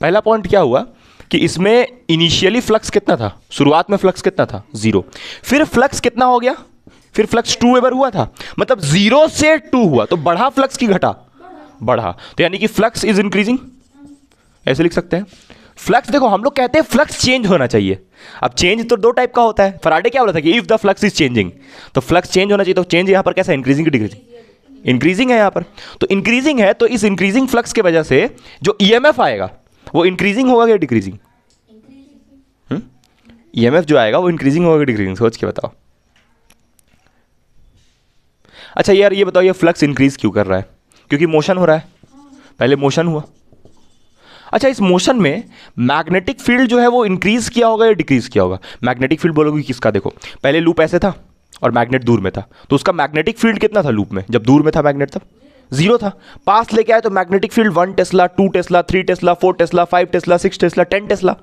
Speaker 1: पहला पॉइंट क्या हुआ कि इसमें इनिशियली फ्लक्स कितना था शुरुआत में फ्लक्स कितना था जीरो फिर फ्लक्स कितना हो गया फिर फ्लक्स टू एवर हुआ था मतलब जीरो से टू हुआ तो बढ़ा फ्लक्स की घटा बढ़ा तो यानी कि फ्लक्स इज इंक्रीजिंग ऐसे लिख सकते हैं फ्लक्स देखो हम लोग कहते हैं फ्लक्स चेंज होना चाहिए अब चेंज तो दो टाइप का होता है फराडे क्या बोला था कि if the flux is changing तो फ्लक्स चेंज होना चाहिए तो चेंज यहां पर कैसा इंक्रीजिंग डिक्रीजिंग इंक्रीजिंग है यहां पर तो इंक्रीजिंग है तो इस इंक्रीजिंग फ्लक्स की वजह से जो ई e आएगा वो इंक्रीजिंग होगा या डिक्रीजिंग हम्म? ई e जो आएगा वो इंक्रीजिंग होगा डिक्रीजिंग सोच के बताओ अच्छा यार ये बताओ ये फ्लक्स इंक्रीज क्यों कर रहा है क्योंकि मोशन हो रहा है पहले मोशन हुआ अच्छा इस मोशन में मैग्नेटिक फील्ड जो है वो इंक्रीज किया होगा या डिक्रीज किया होगा मैग्नेटिक फील्ड बोलोगे किसका देखो पहले लूप ऐसे था और मैग्नेट दूर में था तो उसका मैग्नेटिक फील्ड कितना था लूप में जब दूर में था मैग्नेट तब जीरो था पास लेके आए तो magnetic field one tesla two tesla three tesla four tesla five tesla six tesla ten tesla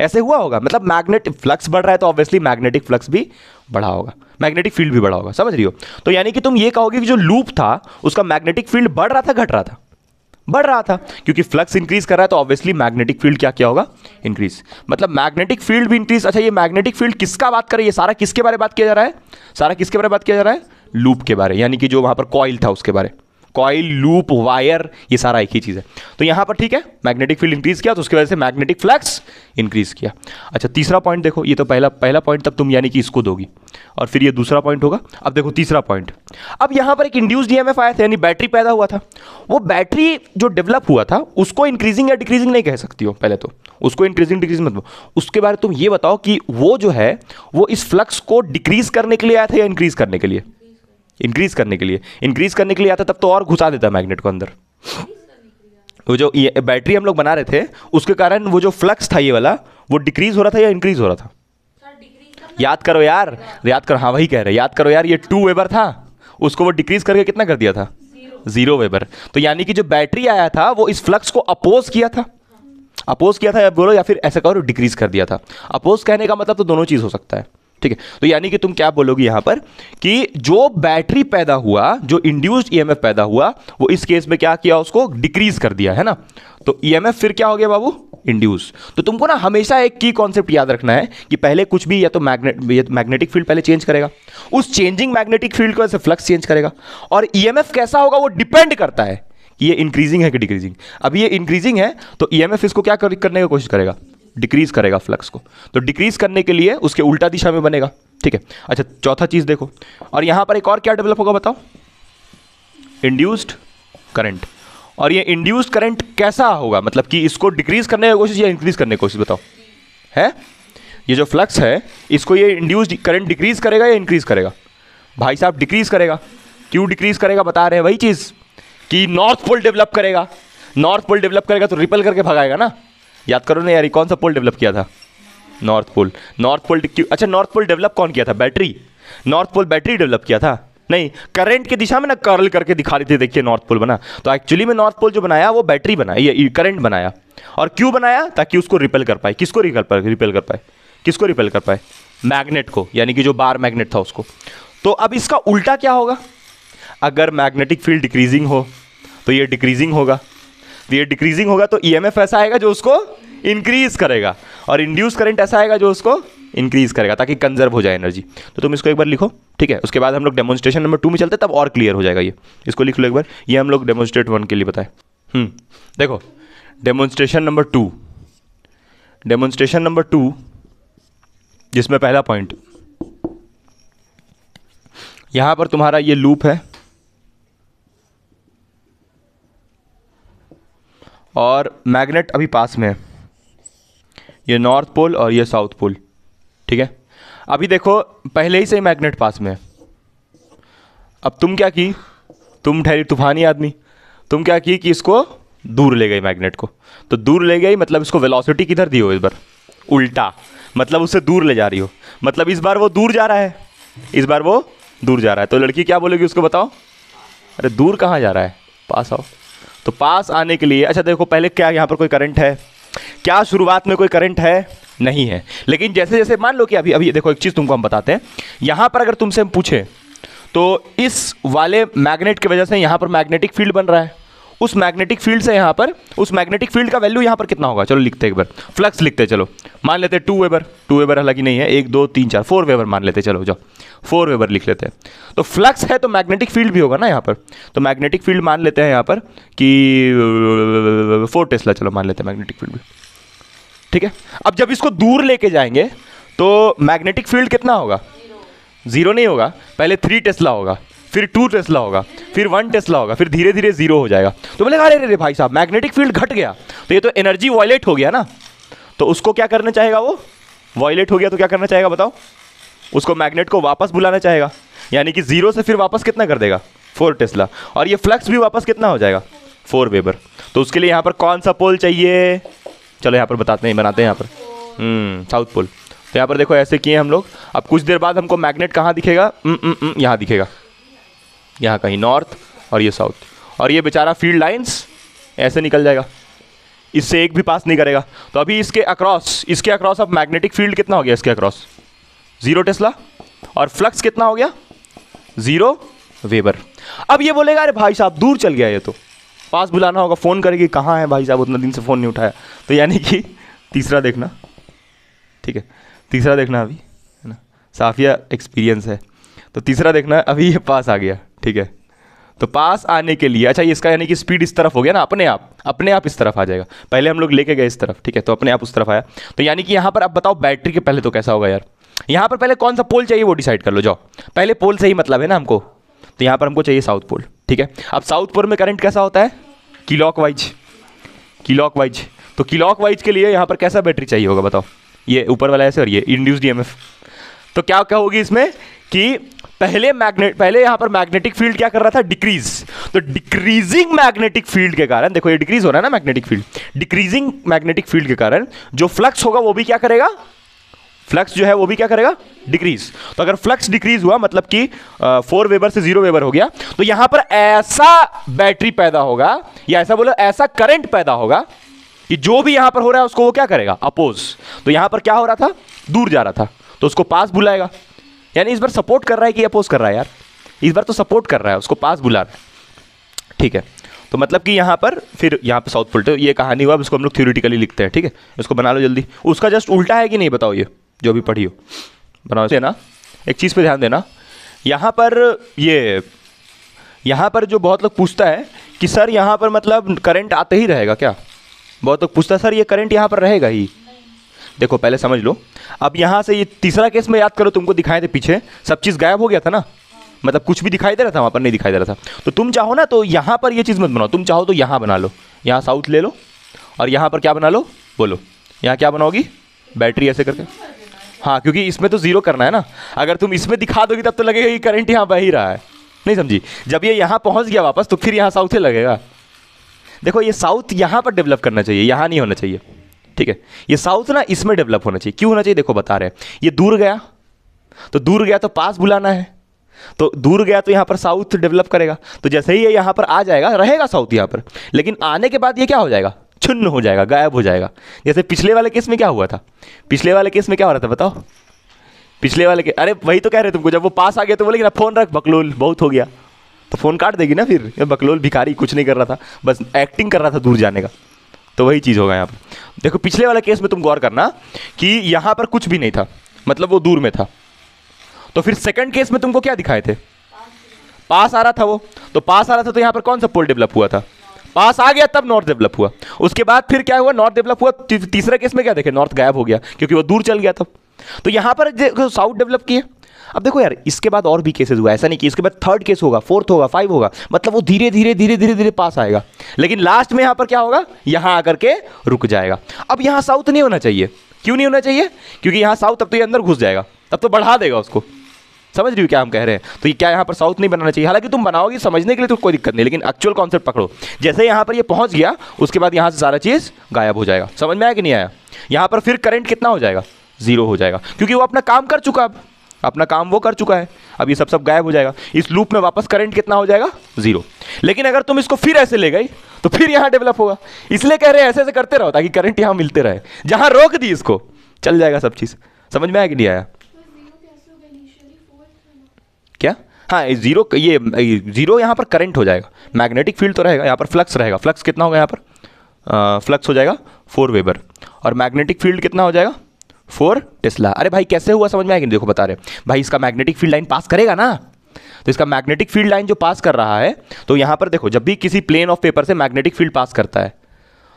Speaker 1: ऐसे हुआ होगा मतलब मैग्नेट फ्लक्स बढ़ रहा है तो ऑब्वियसली मैग्नेटिक फ्लक्स भी बढ़ा होगा मैग्नेटिक फील्ड भी बढ़ा होगा समझ रही हो तो यानी कि तुम ये कहोगे कि जो लूप था उसका मैग्नेटिक फील्ड बढ़ रहा था घट रहा था बढ़ रहा था क्योंकि फ्लक्स इंक्रीज कर रहा है तो ऑब्वियसली मैग्नेटिक फील्ड क्या क्या होगा इंक्रीज मतलब मैग्नेटिक फील्ड भी इंक्रीज अच्छा ये मैग्नेटिक फील्ड किसका बात करें ये सारा किसके बारे में बात किया जा रहा है सारा किसके बारे में बात किया जा रहा है लूप के बारे यानी कि जो वहाँ पर कॉइल था उसके बारे कॉइल लूप वायर ये सारा एक ही चीज़ है तो यहाँ पर ठीक है मैग्नेटिक फील्ड इंक्रीज किया तो उसकी वजह से मैग्नेटिक फ्लैक्स इंक्रीज किया अच्छा तीसरा पॉइंट देखो ये तो पहला पहला पॉइंट तब तुम यानी कि इसको दोगी और फिर ये दूसरा पॉइंट होगा अब देखो तीसरा पॉइंट अब यहाँ पर एक इंड्यूस ईएमएफ आया था यानी बैटरी पैदा हुआ था वो बैटरी जो डेवलप हुआ था उसको इंक्रीजिंग या डिक्रीजिंग नहीं कह सकती हो पहले तो उसको इंक्रीजिंग डिक्रीज मत उसके बारे में तुम ये बताओ कि वो जो है वो इस फ्लक्स को डिक्रीज करने के लिए आया था या इंक्रीज करने के लिए इंक्रीज़ करने के लिए इंक्रीज़ करने के लिए आता तब तो और घुसा देता मैग्नेट को अंदर वो जो ये बैटरी हम लोग बना रहे थे उसके कारण वो जो फ्लक्स था ये वाला वो डिक्रीज़ हो रहा था या इंक्रीज़ हो रहा था याद करो यार याद करो हाँ वही कह रहे याद करो यार ये टू वेबर था उसको वो डिक्रीज़ करके कितना कर दिया था ज़ीरो वेबर तो यानी कि जो बैटरी आया था वो इस फ्लक्स को अपोज किया था अपोज किया था या बोलो या फिर ऐसा करो डिक्रीज़ कर दिया था अपोज कहने का मतलब तो दोनों चीज़ हो सकता है ठीक है तो यानी कि तुम क्या बोलोगे यहां पर कि जो बैटरी पैदा हुआ जो इंड्यूस्ड ईएमएफ पैदा हुआ वो इस केस में क्या किया उसको डिक्रीज कर दिया है ना तो ईएमएफ फिर क्या हो गया बाबू इंड्यूस तो तुमको ना हमेशा एक की कॉन्सेप्ट याद रखना है कि पहले कुछ भी या तो मैग्नेट मैग्नेटिक फील्ड पहले चेंज करेगा उस चेंजिंग मैग्नेटिक फील्ड को ऐसे फ्लक्स चेंज करेगा और ईएमएफ कैसा होगा वो डिपेंड करता है कि ये इंक्रीजिंग है कि डिक्रीजिंग अब ये इंक्रीजिंग है तो ईएमएफ इसको क्या करने की कोशिश करेगा डिक्रीज करेगा फ्लक्स को तो डिक्रीज करने के लिए उसके उल्टा दिशा में बनेगा ठीक है अच्छा चौथा चीज़ देखो और यहाँ पर एक और क्या डेवलप होगा बताओ इंड्यूस्ड करंट और ये इंड्यूस्ड करंट कैसा होगा मतलब कि इसको डिक्रीज करने की कोशिश या इंक्रीज करने की कोशिश बताओ है ये जो फ्लक्स है इसको ये इंड्यूस्ड करंट डिक्रीज करेगा या इंक्रीज करेगा भाई साहब डिक्रीज करेगा क्यों डिक्रीज करेगा बता रहे हैं वही चीज़ कि नॉर्थ पोल डेवलप करेगा नॉर्थ पोल डेवलप करेगा तो रिपल करके भगाएगा ना याद करो ना यार कौन सा पोल डेवलप किया था नॉर्थ पोल नॉर्थ पोल अच्छा नॉर्थ पोल डेवलप कौन किया था battery north pole battery develop किया था नहीं करंट की दिशा में ना कर्ल करके दिखा रही थी देखिए नॉर्थ पोल बना तो एक्चुअली में नॉर्थ पोल जो बनाया वो बैटरी बनाया ये करंट बनाया और क्यों बनाया ताकि उसको रिपेल कर पाए किसको रिपेल कर रिपेल कर पाए किसको रिपेल कर पाए मैग्नेट को यानी कि जो बार मैग्नेट था उसको तो अब इसका उल्टा क्या होगा अगर मैग्नेटिक फील्ड डिक्रीजिंग हो तो ये डिक्रीजिंग होगा ये डिक्रीजिंग होगा तो ई e ऐसा आएगा जो उसको इंक्रीज करेगा और इंड्यूस करंट ऐसा आएगा जो उसको इंक्रीज करेगा ताकि कंजर्व हो जाए एनर्जी तो तुम इसको एक बार लिखो ठीक है उसके बाद हम लोग डेमोन्स्ट्रेशन नंबर टू में चलते तब और क्लियर हो जाएगा ये इसको लिख लो एक बार ये हम लोग डेमोन्स्ट्रेट वन के लिए बताए हम्म, देखो demonstration number two demonstration number two जिसमें पहला पॉइंट यहां पर तुम्हारा ये लूप है और मैग्नेट अभी पास में है ये नॉर्थ पोल और ये साउथ पोल ठीक है अभी देखो पहले ही से मैग्नेट पास में है अब तुम क्या की तुम ठहरी तूफानी आदमी तुम क्या की कि इसको दूर ले गई मैग्नेट को तो दूर ले गई मतलब इसको वेलोसिटी किधर दी हो इस बार उल्टा मतलब उससे दूर ले जा रही हो मतलब इस बार वो दूर जा रहा है इस बार वो दूर जा रहा है तो लड़की क्या बोलेगी उसको बताओ अरे दूर कहाँ जा रहा है पास आओ तो पास आने के लिए अच्छा देखो पहले क्या यहाँ पर कोई करंट है क्या शुरुआत में कोई करंट है नहीं है लेकिन जैसे जैसे मान लो कि अभी अभी देखो एक चीज़ तुमको हम बताते हैं यहाँ पर अगर तुमसे हम पूछे तो इस वाले मैग्नेट की वजह से यहाँ पर मैग्नेटिक फील्ड बन रहा है उस मैग्नेटिक फील्ड से यहाँ पर उस मैग्नेटिक फील्ड का वैल्यू यहाँ पर कितना होगा चलो लिखते एक बार फ्लक्स लिखते चलो मान लेते टू वेबर टू वेबर हालांकि नहीं है एक दो तीन चार फोर वेबर मान लेते चलो जाओ फोर वेबर लिख लेते हैं तो फ्लक्स है तो मैग्नेटिक फील्ड भी होगा ना यहाँ पर तो मैग्नेटिक फील्ड मान लेते हैं यहाँ पर कि फोर टेस्ला चलो मान लेते हैं मैग्नेटिक फील्ड भी ठीक है अब जब इसको दूर लेके जाएंगे तो मैग्नेटिक फील्ड कितना होगा जीरो नहीं होगा पहले थ्री टेस्ला होगा फिर टू टेस्ला होगा फिर वन टेस्ला होगा फिर धीरे धीरे जीरो हो जाएगा तो बोले अरे अरे भाई साहब मैग्नेटिक फील्ड घट गया तो ये तो एनर्जी वॉयलेट हो गया ना तो उसको क्या करना चाहेगा वो वॉयलेट हो गया तो क्या करना चाहेगा बताओ उसको मैग्नेट को वापस बुलाना चाहेगा यानी कि जीरो से फिर वापस कितना कर देगा फोर टेस्ला और ये फ्लक्स भी वापस कितना हो जाएगा फोर वेबर तो उसके लिए यहाँ पर कौन सा पोल चाहिए चलो यहाँ पर बताते हैं बनाते हैं यहाँ पर हम्म, साउथ पोल तो यहाँ पर देखो ऐसे किए हम लोग अब कुछ देर बाद हमको मैग्नेट कहाँ दिखेगा हम्म, हम्म, यहाँ दिखेगा यहाँ कहीं नॉर्थ और ये साउथ और ये बेचारा फील्ड लाइन्स ऐसे निकल जाएगा इससे एक भी पास नहीं करेगा तो अभी इसके अक्रॉस इसके अक्रॉस अब मैग्नेटिक फील्ड कितना हो गया इसके अक्रॉस ज़ीरो टेस्ला और फ्लक्स कितना हो गया ज़ीरो वेबर अब ये बोलेगा अरे भाई साहब दूर चल गया ये तो पास बुलाना होगा फ़ोन करेगी कहाँ है भाई साहब उतना दिन से फ़ोन नहीं उठाया तो यानी कि तीसरा देखना ठीक है तीसरा देखना अभी है ना साफिया एक्सपीरियंस है तो तीसरा देखना अभी ये पास आ गया ठीक है तो पास आने के लिए अच्छा ये इसका यानी कि स्पीड इस तरफ हो गया ना अपने आप अपने आप इस तरफ आ जाएगा पहले हम लोग लेके गए इस तरफ ठीक है तो अपने आप उस तरफ आया तो यानी कि यहाँ पर आप बताओ बैटरी के पहले तो कैसा होगा यार यहाँ पर पहले कौन सा पोल चाहिए वो डिसाइड कर लो जाओ पहले पोल से ही मतलब है ना हमको तो यहाँ पर हमको चाहिए साउथ पोल ठीक है अब साउथ पोल में करंट कैसा होता है किलॉक वाइज किलॉक वाइज तो किलॉक वाइज के लिए यहाँ पर कैसा बैटरी चाहिए होगा बताओ ये ऊपर वाला ऐसे और ये इंड्यूस डी e तो क्या क्या होगी इसमें कि पहले मैग्नेट पहले यहां पर मैग्नेटिक फील्ड क्या कर रहा था डिक्रीज तो डिक्रीजिंग मैग्नेटिक फील्ड के कारण देखो ये डिक्रीज हो रहा है ना magnetic field decreasing magnetic field के कारण जो फ्लक्स होगा वो भी क्या करेगा फ्लक्स जो है वो भी क्या करेगा डिक्रीज तो अगर फ्लक्स डिक्रीज हुआ मतलब कि फोर वेबर से जीरो वेबर हो गया तो यहां पर ऐसा बैटरी पैदा होगा या ऐसा बोलो ऐसा करंट पैदा होगा कि जो भी यहां पर हो रहा है उसको वो क्या करेगा अपोज तो यहां पर क्या हो रहा था दूर जा रहा था तो उसको पास बुलाएगा यानी इस बार सपोर्ट कर रहा है कि अपोज कर रहा है यार इस बार तो सपोर्ट कर रहा है उसको पास बुला रहा है ठीक है तो मतलब कि यहाँ पर फिर यहाँ पर साउथ पुलटे ये कहानी हुआ इसको हम लोग थ्योरिटिकली लिखते हैं ठीक है इसको बना लो जल्दी उसका जस्ट उल्टा है कि नहीं बताओ ये जो भी पढ़ी हो बनाओ देना एक चीज़ पे ध्यान देना यहाँ पर ये यहाँ पर जो बहुत लोग पूछता है कि सर यहाँ पर मतलब करंट आते ही रहेगा क्या बहुत लोग पूछता है सर ये करंट यहाँ पर रहेगा ही देखो पहले समझ लो अब यहाँ से ये तीसरा केस में याद करो तुमको दिखाए थे पीछे सब चीज़ गायब हो गया था ना मतलब कुछ भी दिखाई दे रहा था वहाँ पर नहीं दिखाई दे रहा था तो तुम चाहो ना तो यहाँ पर ये चीज़ मत बनाओ तुम चाहो तो यहाँ बना लो यहाँ साउथ ले लो और यहाँ पर क्या बना लो बोलो यहाँ क्या बनाओगी बैटरी ऐसे करके हाँ क्योंकि इसमें तो ज़ीरो करना है ना अगर तुम इसमें दिखा दोगे तब तो लगेगा कि करंट यहाँ बह ही रहा है नहीं समझी जब ये यहाँ पहुँच गया वापस तो फिर यहाँ साउथ ही लगेगा देखो ये साउथ यहाँ पर डेवलप करना चाहिए यहाँ नहीं होना चाहिए ठीक है ये साउथ ना इसमें डेवलप होना चाहिए क्यों होना चाहिए देखो बता रहे हैं ये दूर गया तो दूर गया तो पास बुलाना है तो दूर गया तो यहाँ पर साउथ डेवलप करेगा तो जैसे ही ये यहाँ पर आ जाएगा रहेगा साउथ यहाँ पर लेकिन आने के बाद ये क्या हो जाएगा छुन्न हो जाएगा गायब हो जाएगा जैसे पिछले वाले केस में क्या हुआ था पिछले वाले केस में क्या हो रहा था बताओ पिछले वाले के अरे वही तो कह रहे तुमको जब वो पास आ गया तो बोले ना फ़ोन रख बकलोल बहुत हो गया तो फ़ोन काट देगी ना फिर बकलोल भिखारी कुछ नहीं कर रहा था बस एक्टिंग कर रहा था दूर जाने का तो वही चीज़ होगा यहाँ पर देखो पिछले वाला केस में तुम गौर करना कि यहाँ पर कुछ भी नहीं था मतलब वो दूर में था तो फिर सेकंड केस में तुमको क्या दिखाए थे पास आ रहा था वो तो पास आ रहा था तो यहाँ पर कौन सा पोल डेवलप हुआ था पास आ गया तब नॉर्थ डेवलप हुआ उसके बाद फिर क्या हुआ नॉर्थ डेवलप हुआ तीसरा केस में क्या देखे नॉर्थ गायब हो गया क्योंकि वो दूर चल गया तब तो यहां पर साउथ डेवलप किए अब देखो यार इसके बाद और भी केसेस हुआ ऐसा नहीं कि इसके बाद थर्ड केस होगा फोर्थ होगा फाइव होगा मतलब वो धीरे धीरे धीरे धीरे धीरे पास आएगा लेकिन लास्ट में यहाँ पर क्या होगा यहां आकर के रुक जाएगा अब यहां साउथ नहीं होना चाहिए क्यों नहीं होना चाहिए क्योंकि यहां साउथ अब तो ये अंदर घुस जाएगा तब तो बढ़ा देगा उसको समझ रही हो क्या हम कह रहे हैं तो ये क्या यहां पर साउथ नहीं बनाना चाहिए हालांकि तुम बनाओगे समझने के लिए तो कोई दिक्कत नहीं लेकिन एक्चुअल कॉन्सेप्ट पकड़ो जैसे यहां पर ये पहुँच गया उसके बाद यहां से सारा चीज़ गायब हो जाएगा समझ में आया कि नहीं आया यहां पर फिर करंट कितना हो जाएगा ज़ीरो हो जाएगा क्योंकि वो अपना काम कर चुका अब अपना काम वो कर चुका है अब ये सब सब गायब हो जाएगा इस लूप में वापस करंट कितना हो जाएगा ज़ीरो लेकिन अगर तुम इसको फिर ऐसे ले गई तो फिर यहाँ डेवलप होगा इसलिए कह रहे हैं ऐसे ऐसे करते रहो ताकि करंट यहाँ मिलते रहे जहाँ रोक दी इसको चल जाएगा सब चीज़ समझ में आया कि नहीं आया क्या हाँ जीरो ये जीरो यहाँ पर करंट हो जाएगा मैग्नेटिक फील्ड तो रहेगा यहाँ पर फ्लक्स रहेगा फ्लक्स कितना होगा यहाँ पर फ्लक्स हो जाएगा फोर वेबर और मैग्नेटिक फील्ड कितना हो जाएगा फोर टेस्ला अरे भाई कैसे हुआ समझ में आएगा देखो बता रहे भाई इसका मैग्नेटिक फील्ड लाइन पास करेगा ना तो इसका मैग्नेटिक फील्ड लाइन जो पास कर रहा है तो यहाँ पर देखो जब भी किसी प्लेन ऑफ पेपर से मैग्नेटिक फील्ड पास करता है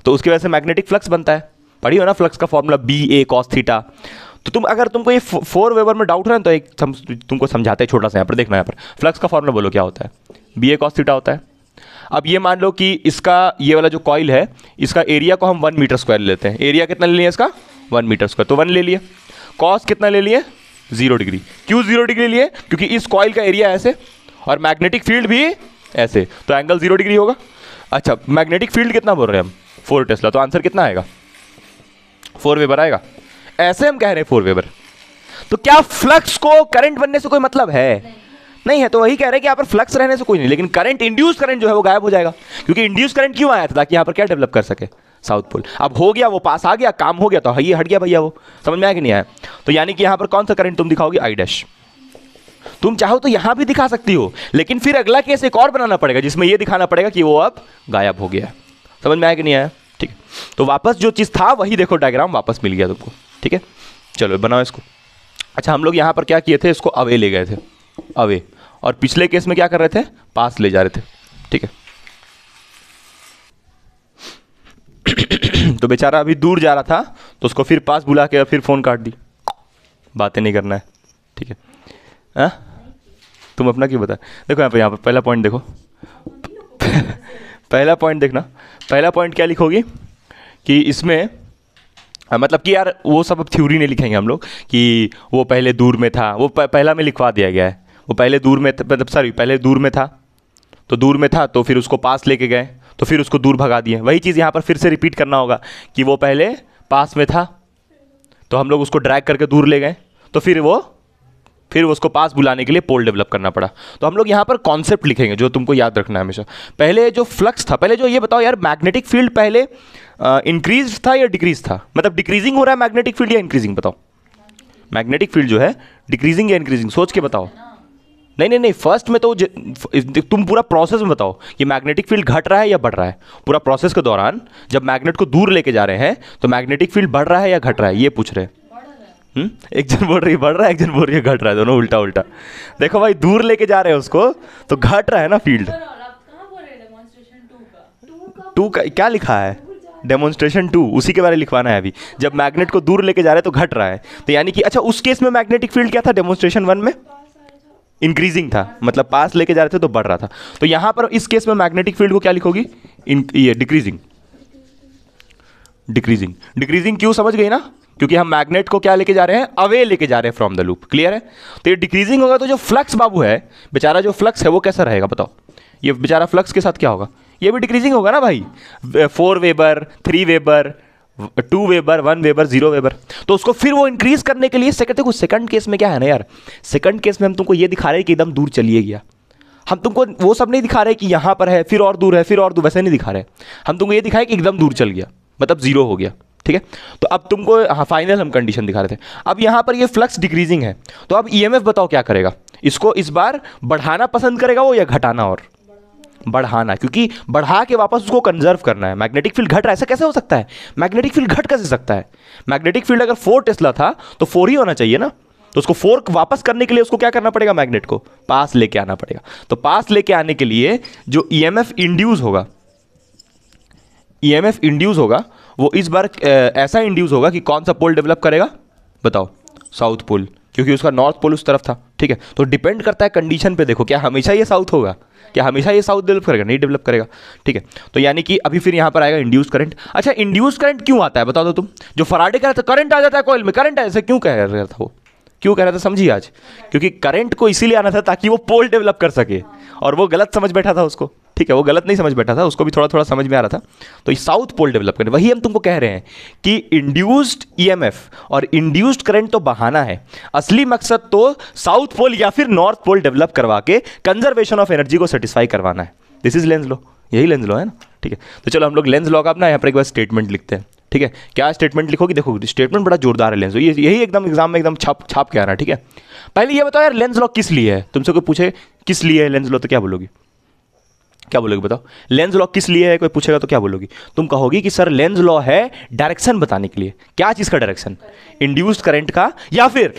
Speaker 1: तो उसकी वजह से मैग्नेटिक फ्लक्स बनता है पढ़ी हो ना फ्लक्स का formula B A cos theta तो तुम अगर तुमको ये फोर वेबर में डाउट है ना तो एक सम, तुमको समझाते हैं छोटा सा यहाँ पर देखना यहाँ पर फ्लक्स का फॉर्मूला बोलो क्या होता है बी ए कॉस थीटा होता है अब ये मान लो कि इसका ये वाला जो कॉइल है इसका एरिया को हम वन मीटर स्क्वायर लेते हैं एरिया कितना ले लिया इसका वन मीटर स्क्वायर तो वन ले लिया कॉस कितना ले लिए जीरो डिग्री क्यों जीरो डिग्री लिए क्योंकि इस कॉइल का एरिया ऐसे और मैग्नेटिक फील्ड भी ऐसे तो एंगल जीरो डिग्री होगा अच्छा मैग्नेटिक फील्ड कितना बोल रहे हैं हम फोर टेस्ला तो आंसर कितना आएगा फोर वेबर आएगा ऐसे हम कह रहे हैं फोर वेबर तो क्या फ्लक्स को करंट बनने से कोई मतलब है नहीं, नहीं है तो वही कह रहे हैं कि यहाँ पर फ्लक्स रहने से कोई नहीं लेकिन करंट इंड्यूस करंट जो है वो गायब हो जाएगा क्योंकि इंड्यूस करंट क्यों आया था ताकि यहाँ पर क्या डेवलप कर सके साउथ पोल अब हो गया वो पास आ गया काम हो गया तो हाँ, ये हट गया भैया वो समझ में आया कि नहीं आया तो यानी कि यहाँ पर कौन सा करंट तुम दिखाओगे आई डैश तुम चाहो तो यहाँ भी दिखा सकती हो लेकिन फिर अगला केस एक और बनाना पड़ेगा जिसमें यह दिखाना पड़ेगा कि वो अब गायब हो गया समझ में आया कि नहीं आया ठीक है तो वापस जो चीज़ था वही देखो डायग्राम वापस मिल गया तुमको ठीक है चलो बनाओ इसको अच्छा हम लोग यहाँ पर क्या किए थे इसको अवे ले गए थे अवे और पिछले केस में क्या कर रहे थे पास ले जा रहे थे ठीक है तो बेचारा अभी दूर जा रहा था तो उसको फिर पास बुला के फिर फ़ोन काट दी बातें नहीं करना है ठीक है आ? हाँ? तुम अपना क्यों बता देखो यहाँ पर यहाँ पर पहला पॉइंट देखो पहला पॉइंट देखना पहला पॉइंट क्या लिखोगी कि इसमें हाँ, मतलब कि यार वो सब अब थ्योरी नहीं लिखेंगे हम लोग कि वो पहले दूर में था वो पहला में लिखवा दिया गया है वो पहले दूर में मतलब सॉरी पहले दूर में था तो दूर में था तो फिर उसको पास लेके गए तो फिर उसको दूर भगा दिए वही चीज़ यहाँ पर फिर से रिपीट करना होगा कि वो पहले पास में था तो हम लोग उसको ड्रैग करके दूर ले गए तो फिर वो फिर उसको पास बुलाने के लिए पोल डेवलप करना पड़ा तो हम लोग यहाँ पर कॉन्सेप्ट लिखेंगे जो तुमको याद रखना है हमेशा पहले जो फ्लक्स था पहले जो ये बताओ यार मैग्नेटिक फील्ड पहले इंक्रीज था या डिक्रीज था मतलब डिक्रीजिंग हो रहा है मैग्नेटिक फील्ड या इंक्रीजिंग बताओ मैग्नेटिक फील्ड जो है डिक्रीजिंग या इंक्रीजिंग सोच के बताओ नहीं नहीं नहीं फर्स्ट में तो तुम पूरा प्रोसेस में बताओ कि मैग्नेटिक फील्ड घट रहा है या बढ़ रहा है पूरा प्रोसेस के दौरान जब मैग्नेट को दूर लेके जा रहे हैं तो मैग्नेटिक फील्ड बढ़ रहा है या घट रहा है ये पूछ रहे हैं एक जन बोल रही है बढ़ रहा है एक जन बोल रही है घट रहा है दोनों उल्टा उल्टा देखो भाई दूर लेके जा रहे हैं उसको तो घट रहा है ना फील्ड टू का क्या लिखा है डेमोन्स्ट्रेशन टू उसी के बारे में लिखवाना है अभी जब मैग्नेट को दूर लेके जा रहे हैं तो घट रहा है तो यानी कि अच्छा उस केस में मैग्नेटिक फील्ड क्या था डेमोन्स्ट्रेशन वन में इंक्रीजिंग था मतलब पास लेके जा रहे थे तो बढ़ रहा था तो यहां पर इस केस में मैग्नेटिक फील्ड को क्या लिखोगी इन ये डिक्रीजिंग डिक्रीजिंग डिक्रीजिंग क्यों समझ गई ना क्योंकि हम मैग्नेट को क्या लेके जा रहे हैं अवे लेके जा रहे हैं फ्रॉम द लूप क्लियर है तो ये डिक्रीजिंग होगा तो जो फ्लक्स बाबू है बेचारा जो फ्लक्स है वो कैसा रहेगा बताओ ये बेचारा फ्लक्स के साथ क्या होगा ये भी डिक्रीजिंग होगा ना भाई four weber three weber two weber one weber zero weber तो उसको फिर वो इंक्रीज करने के लिए सेकंड देखो सेकंड केस में क्या है ना यार सेकंड केस में हम तुमको ये दिखा रहे हैं कि एकदम दूर चलिए गया हम तुमको वो सब नहीं दिखा रहे कि यहाँ पर है फिर और दूर है फिर और दूर वैसे नहीं दिखा रहे हम तुमको ये दिखाए कि एकदम दूर चल गया मतलब जीरो हो गया ठीक है तो अब तुमको हाँ फाइनल हम कंडीशन दिखा रहे थे अब यहाँ पर ये फ्लक्स डिक्रीजिंग है तो अब ई e बताओ क्या करेगा इसको इस बार बढ़ाना पसंद करेगा वो या घटाना और बढ़ाना क्योंकि बढ़ा के वापस उसको कंजर्व करना है मैग्नेटिक फील्ड घट रहा है ऐसा कैसे हो सकता है मैग्नेटिक फील्ड घट कैसे सकता है मैग्नेटिक फील्ड अगर फोर टेस्ला था तो फोर ही होना चाहिए ना तो उसको फोर वापस करने के लिए उसको क्या करना पड़ेगा मैग्नेट को पास लेके आना पड़ेगा तो पास लेके आने के लिए जो ई e इंड्यूस होगा ई e इंड्यूस होगा वो इस बार ऐसा इंड्यूस होगा कि कौन सा पोल डेवलप करेगा बताओ साउथ पोल क्योंकि उसका नॉर्थ पोल उस तरफ था ठीक है तो डिपेंड करता है कंडीशन पे देखो क्या हमेशा ये साउथ होगा क्या हमेशा ये साउथ डेवलप करेगा नहीं डेवलप करेगा ठीक है तो यानी कि अभी फिर यहाँ पर आएगा इंड्यूस करंट अच्छा इंड्यूस करंट क्यों आता है बता दो तुम जो फराडे कह रहा था करंट आ जाता है कॉल में करंट ऐसे क्यों कह रहा था वो क्यों कह रहा था समझिए आज क्योंकि करंट को इसीलिए आना था ताकि वो पोल डेवलप कर सके और वो गलत समझ बैठा था उसको ठीक है वो गलत नहीं समझ बैठा था उसको भी थोड़ा थोड़ा समझ में आ रहा था तो ये साउथ पोल डेवलप करने वही हम तुमको कह रहे हैं कि इंड्यूस्ड ईएमएफ e और इंड्यूस्ड करंट तो बहाना है असली मकसद तो साउथ पोल या फिर नॉर्थ पोल डेवलप करवा के कंजर्वेशन ऑफ एनर्जी को सेटिस्फाई करवाना है दिस इज लेंस लो यही लेंस लो है ना ठीक है तो चलो हम लोग लेंस लॉ का अपना यहाँ पर एक बार स्टेटमेंट लिखते हैं ठीक है क्या स्टेटमेंट लिखोगी देखो स्टेटमेंट बड़ा जोरदार है लेंस ये यही एकदम एग्जाम में एकदम छाप छाप के आ रहा है ठीक है पहले ये बताओ यार लेंस लॉ किस लिए है तुमसे कोई पूछे किस लिए है लेंस लॉ तो क्या बोलोगी क्या बोलोगे बताओ लेंस लॉ किस लिए है कोई पूछेगा तो क्या बोलोगी तुम कहोगी कि सर लेंस लॉ है डायरेक्शन बताने के लिए क्या चीज़ का डायरेक्शन इंड्यूस्ड करंट का या फिर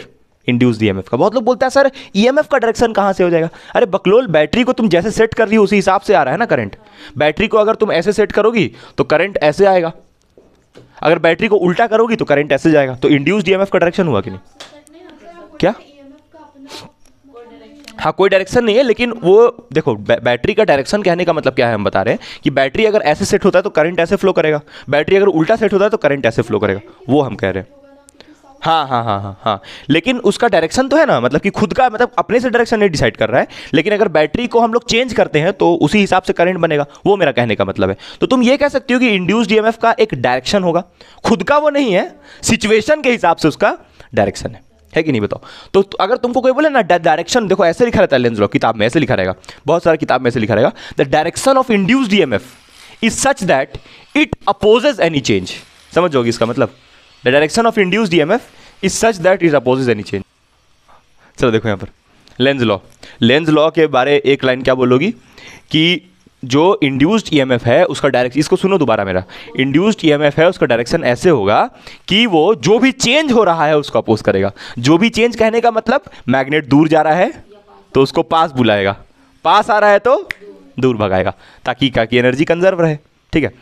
Speaker 1: इंड्यूस ईएमएफ e का बहुत लोग बोलते हैं सर ईएमएफ e का डायरेक्शन कहां से हो जाएगा अरे बकलोल बैटरी को तुम जैसे सेट कर रही हो उसी हिसाब से आ रहा है ना करंट बैटरी को अगर तुम ऐसे सेट करोगी तो करंट ऐसे आएगा अगर बैटरी को उल्टा करोगी तो करंट ऐसे जाएगा तो इंड्यूस ईएमएफ का डायरेक्शन हुआ कि नहीं क्या हाँ कोई डायरेक्शन नहीं है लेकिन वो देखो बै, बैटरी का डायरेक्शन कहने का मतलब क्या है हम बता रहे हैं कि बैटरी अगर ऐसे सेट होता है तो करंट ऐसे फ्लो करेगा बैटरी अगर उल्टा सेट होता है तो करंट ऐसे फ्लो करेगा वो हम कह रहे हैं हाँ हाँ हाँ हाँ हाँ लेकिन उसका डायरेक्शन तो है ना मतलब कि खुद का मतलब अपने से डायरेक्शन नहीं डिसाइड कर रहा है लेकिन अगर बैटरी को हम लोग चेंज करते हैं तो उसी हिसाब से करंट बनेगा वो मेरा कहने का मतलब है तो तुम ये कह सकती हो कि इंड्यूस डीएमएफ का एक डायरेक्शन होगा खुद का वो नहीं है सिचुएशन के हिसाब से उसका डायरेक्शन है है कि नहीं बताओ तो, तो अगर तुमको कोई बोले ना डायरेक्शन देखो ऐसे लिखा रहता है लेंस लॉ किताब में ऐसे लिखा रहेगा बहुत सारा किताब में ऐसे लिखा रहेगा the direction of induce induced is such that it opposes any change समझ जाओगी इसका मतलब the direction of M F is such that is opposes any change चलो देखो यहाँ पर लेंज लॉ लेंज लॉ के बारे एक लाइन क्या बोलोगी कि जो इंड्यूस्ड ई e है उसका डायरेक्शन इसको सुनो दोबारा मेरा इंड्यूस्ड ई e है उसका डायरेक्शन ऐसे होगा कि वो जो भी चेंज हो रहा है उसको अपोज करेगा जो भी चेंज कहने का मतलब मैग्नेट दूर जा रहा है तो उसको पास बुलाएगा पास आ रहा है तो दूर भगाएगा ताकि क्या कि एनर्जी कंजर्व रहे ठीक है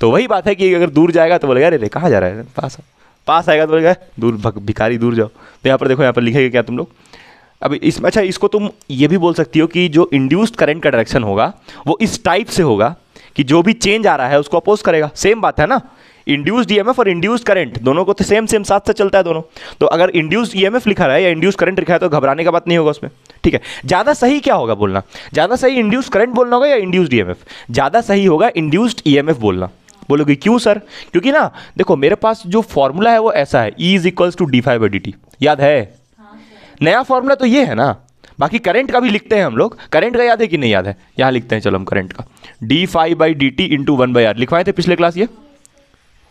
Speaker 1: तो वही बात है कि अगर दूर जाएगा तो बोलेगा अरे रे कहाँ जा रहा है पास पास आएगा तो बोलेगा दूर भिखारी दूर जाओ तो यहाँ पर देखो यहाँ पर लिखेगा क्या तुम लोग अब इस अच्छा इसको तुम ये भी बोल सकती हो कि जो इंड्यूस्ड करंट का डायरेक्शन होगा वो इस टाइप से होगा कि जो भी चेंज आ रहा है उसको अपोज करेगा सेम बात है ना इंड्यूस एफ e और इंड्यूस करंट दोनों को तो सेम सेम साथ से चलता है दोनों तो अगर इंड्यूस एफ e लिखा रहा है या इंड्यूस करंट लिखा है तो घबराने का बात नहीं होगा उसमें ठीक है ज़्यादा सही क्या होगा बोलना ज़्यादा सही इंड्यूस करंट बोलना होगा या इंड्यूस्ड एफ ज़्यादा सही होगा इंड्यूस्ड एफ e बोलना बोलोगे क्यों सर क्योंकि ना देखो मेरे पास जो फॉर्मूला है वो ऐसा है e is equals to D phi by D t याद है हाँ, नया फॉर्मूला तो ये है ना बाकी करंट का भी लिखते हैं हम लोग करंट का याद है कि नहीं याद है यहाँ लिखते हैं चलो हम करंट का d phi by D t into one by R लिखवाए थे पिछले क्लास ये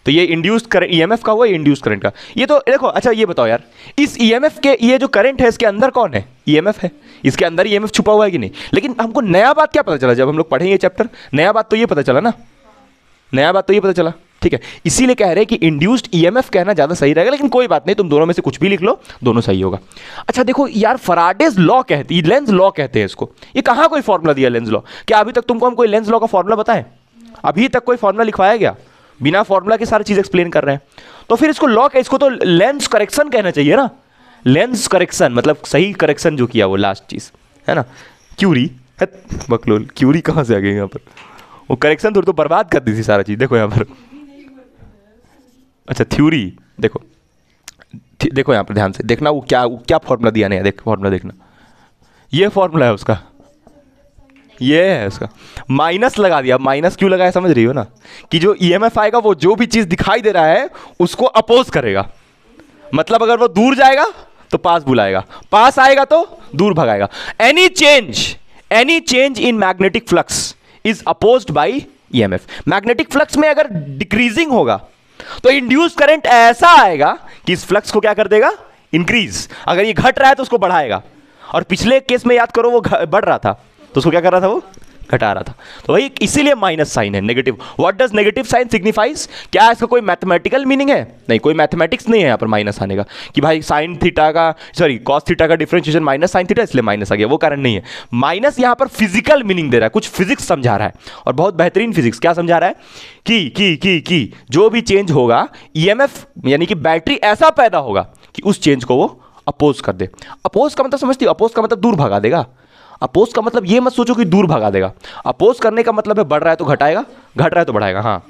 Speaker 1: तो ये इंड्यूस एम एफ का हुआ इंड्यूस करंट का ये तो देखो अच्छा ये बताओ यार इस एफ e के ये जो करंट है इसके अंदर कौन है एफ e है इसके अंदर एफ e छुपा हुआ है कि नहीं लेकिन हमको नया बात क्या पता चला जब हम लोग पढ़ेंगे चैप्टर नया बात तो ये पता चला ना नया बात तो ये पता चला ठीक है इसीलिए कह रहे हैं कि इंड्यूस्ड ईएमएफ e कहना ज़्यादा सही रहेगा लेकिन कोई बात नहीं तुम दोनों में से कुछ भी लिख लो दोनों सही होगा अच्छा देखो यार फराडेज लॉ कहती लेंस लॉ कहते हैं इसको ये कहाँ कोई फॉर्मूला दिया लेंस लॉ क्या अभी तक तुमको हम कोई लेंस लॉ का फॉर्मूला बताएं अभी तक कोई फॉर्मूला लिखवाया गया बिना फॉर्मूला के सारी चीज़ एक्सप्लेन कर रहे हैं तो फिर इसको लॉ इसको तो लेंस करेक्शन कहना चाहिए ना लेंस करेक्शन मतलब सही करेक्शन जो किया वो लास्ट चीज़ है ना क्यूरी बकलोल क्यूरी कहाँ से आ गई यहाँ पर वो करेक्शन थोड़ी तो बर्बाद कर दी थी सारा चीज़ देखो यहाँ पर अच्छा थ्योरी देखो देखो यहाँ पर ध्यान से देखना वो क्या वो क्या फॉर्मूला दिया नहीं देख फॉर्मूला देखना ये फॉर्मूला है उसका ये है उसका माइनस लगा दिया माइनस क्यों लगाया समझ रही हो ना कि जो ई e आएगा वो जो भी चीज़ दिखाई दे रहा है उसको अपोज करेगा मतलब अगर वो दूर जाएगा तो पास बुलाएगा पास आएगा तो दूर भगाएगा any change any change in magnetic flux is oppose by EMF magnetic flux में अगर डिक्रीजिंग होगा तो इंड्यूस करंट ऐसा आएगा कि इस फ्लक्स को क्या कर देगा इंक्रीज अगर ये घट रहा है तो उसको बढ़ाएगा और पिछले केस में याद करो वो बढ़ रहा था तो उसको क्या कर रहा था वो घटा रहा था तो भाई इसीलिए माइनस साइन है negative what does negative sign signifies क्या इसका कोई मैथमेटिकल मीनिंग है नहीं कोई मैथमेटिक्स नहीं है यहाँ पर माइनस आने का कि भाई साइन थीटा का सॉरी कॉस थीटा का डिफ्रेंशिएशन माइनस साइन थीटा इसलिए माइनस आ गया वो कारण नहीं है माइनस यहाँ पर फिजिकल मीनिंग दे रहा है कुछ फिजिक्स समझा रहा है और बहुत बेहतरीन फिजिक्स क्या समझा रहा है कि कि कि कि जो भी चेंज होगा एफ e यानी कि बैटरी ऐसा पैदा होगा कि उस चेंज को वो अपोज कर दे अपोज का मतलब समझती हो अपोज का मतलब दूर भगा देगा अपोज का मतलब ये मत सोचो कि दूर भगा देगा अपोज करने का मतलब है बढ़ रहा है तो घटाएगा घट रहा है तो बढ़ाएगा हाँ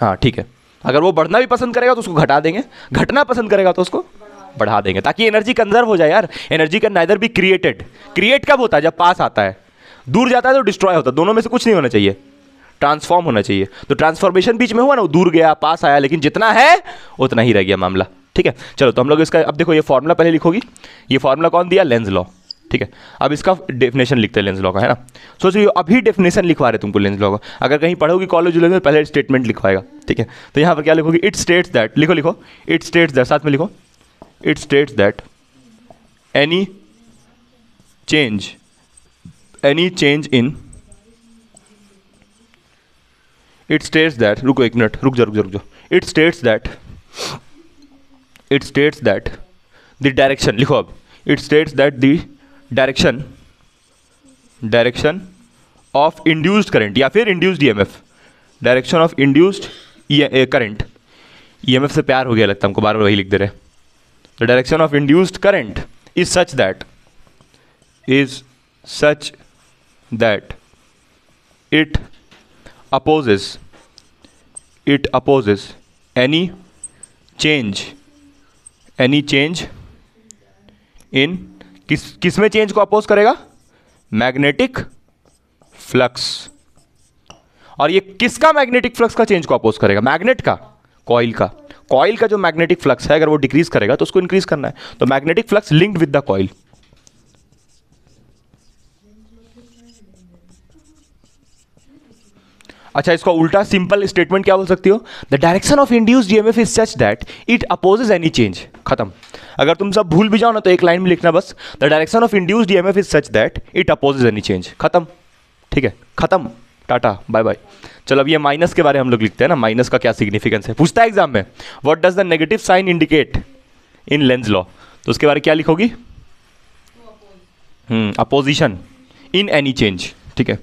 Speaker 1: हाँ ठीक है अगर वो बढ़ना भी पसंद करेगा तो उसको घटा देंगे घटना पसंद करेगा तो उसको बढ़ा देंगे ताकि एनर्जी कंजर्व हो जाए यार एनर्जी का नाइदर भी क्रिएटेड क्रिएट कब होता है जब पास आता है दूर जाता है तो डिस्ट्रॉय होता है दोनों में से कुछ नहीं होना चाहिए ट्रांसफॉर्म होना चाहिए तो ट्रांसफॉर्मेशन बीच में हुआ ना वो दूर गया पास आया लेकिन जितना है उतना ही रह गया मामला ठीक है चलो तो हम लोग इसका अब देखो ये फॉर्मूला पहले लिखोगी ये फॉर्मूला कौन दिया लेंस लॉ ठीक है अब इसका डेफिनेशन लिखते हैं लेंस लॉ का है ना सोच रही हो अभी डेफिनेशन लिखवा रहे तुमको लेंस लॉ का अगर कहीं पढ़ोगी कॉलेज में तो पहले स्टेटमेंट लिखवाएगा ठीक है तो यहाँ पर क्या लिखोगे इट स्टेट्स दैट लिखो लिखो इट स्टेट्स दैट साथ में लिखो it states that any change any change in it states that रुको एक मिनट रुक जाओ रुक जाओ रुक जाओ it states that it states that the direction लिखो अब it states that the direction direction of induced current या फिर induced EMF direction of induced current EMF से प्यार हो गया लगता है हमको बार बार वही लिख दे रहे the direction of induced current is such that is such that it opposes it opposes any change any change in किस किस में चेंज को अपोज करेगा मैग्नेटिक फ्लक्स और ये किसका मैग्नेटिक फ्लक्स का चेंज को अपोज करेगा मैग्नेट का कॉइल का कॉइल का जो मैग्नेटिक फ्लक्स है अगर वो डिक्रीज करेगा तो उसको इंक्रीज करना है तो magnetic flux linked with the coil अच्छा इसका उल्टा सिंपल स्टेटमेंट क्या बोल सकती हो the direction of induced EMF is such that it opposes any change खत्म अगर तुम सब भूल भी जाओ ना तो एक लाइन में लिखना बस the direction of induce E M F is such that it opposes any change खत्म ठीक है खत्म टाटा बाय बाय चलो अब ये माइनस के बारे में हम लोग लिखते हैं ना माइनस का क्या सिग्निफिकेंस है पूछता है एग्जाम में what does the negative sign indicate in Lenz law तो उसके बारे में क्या लिखोगी अपोजिशन इन एनी चेंज ठीक है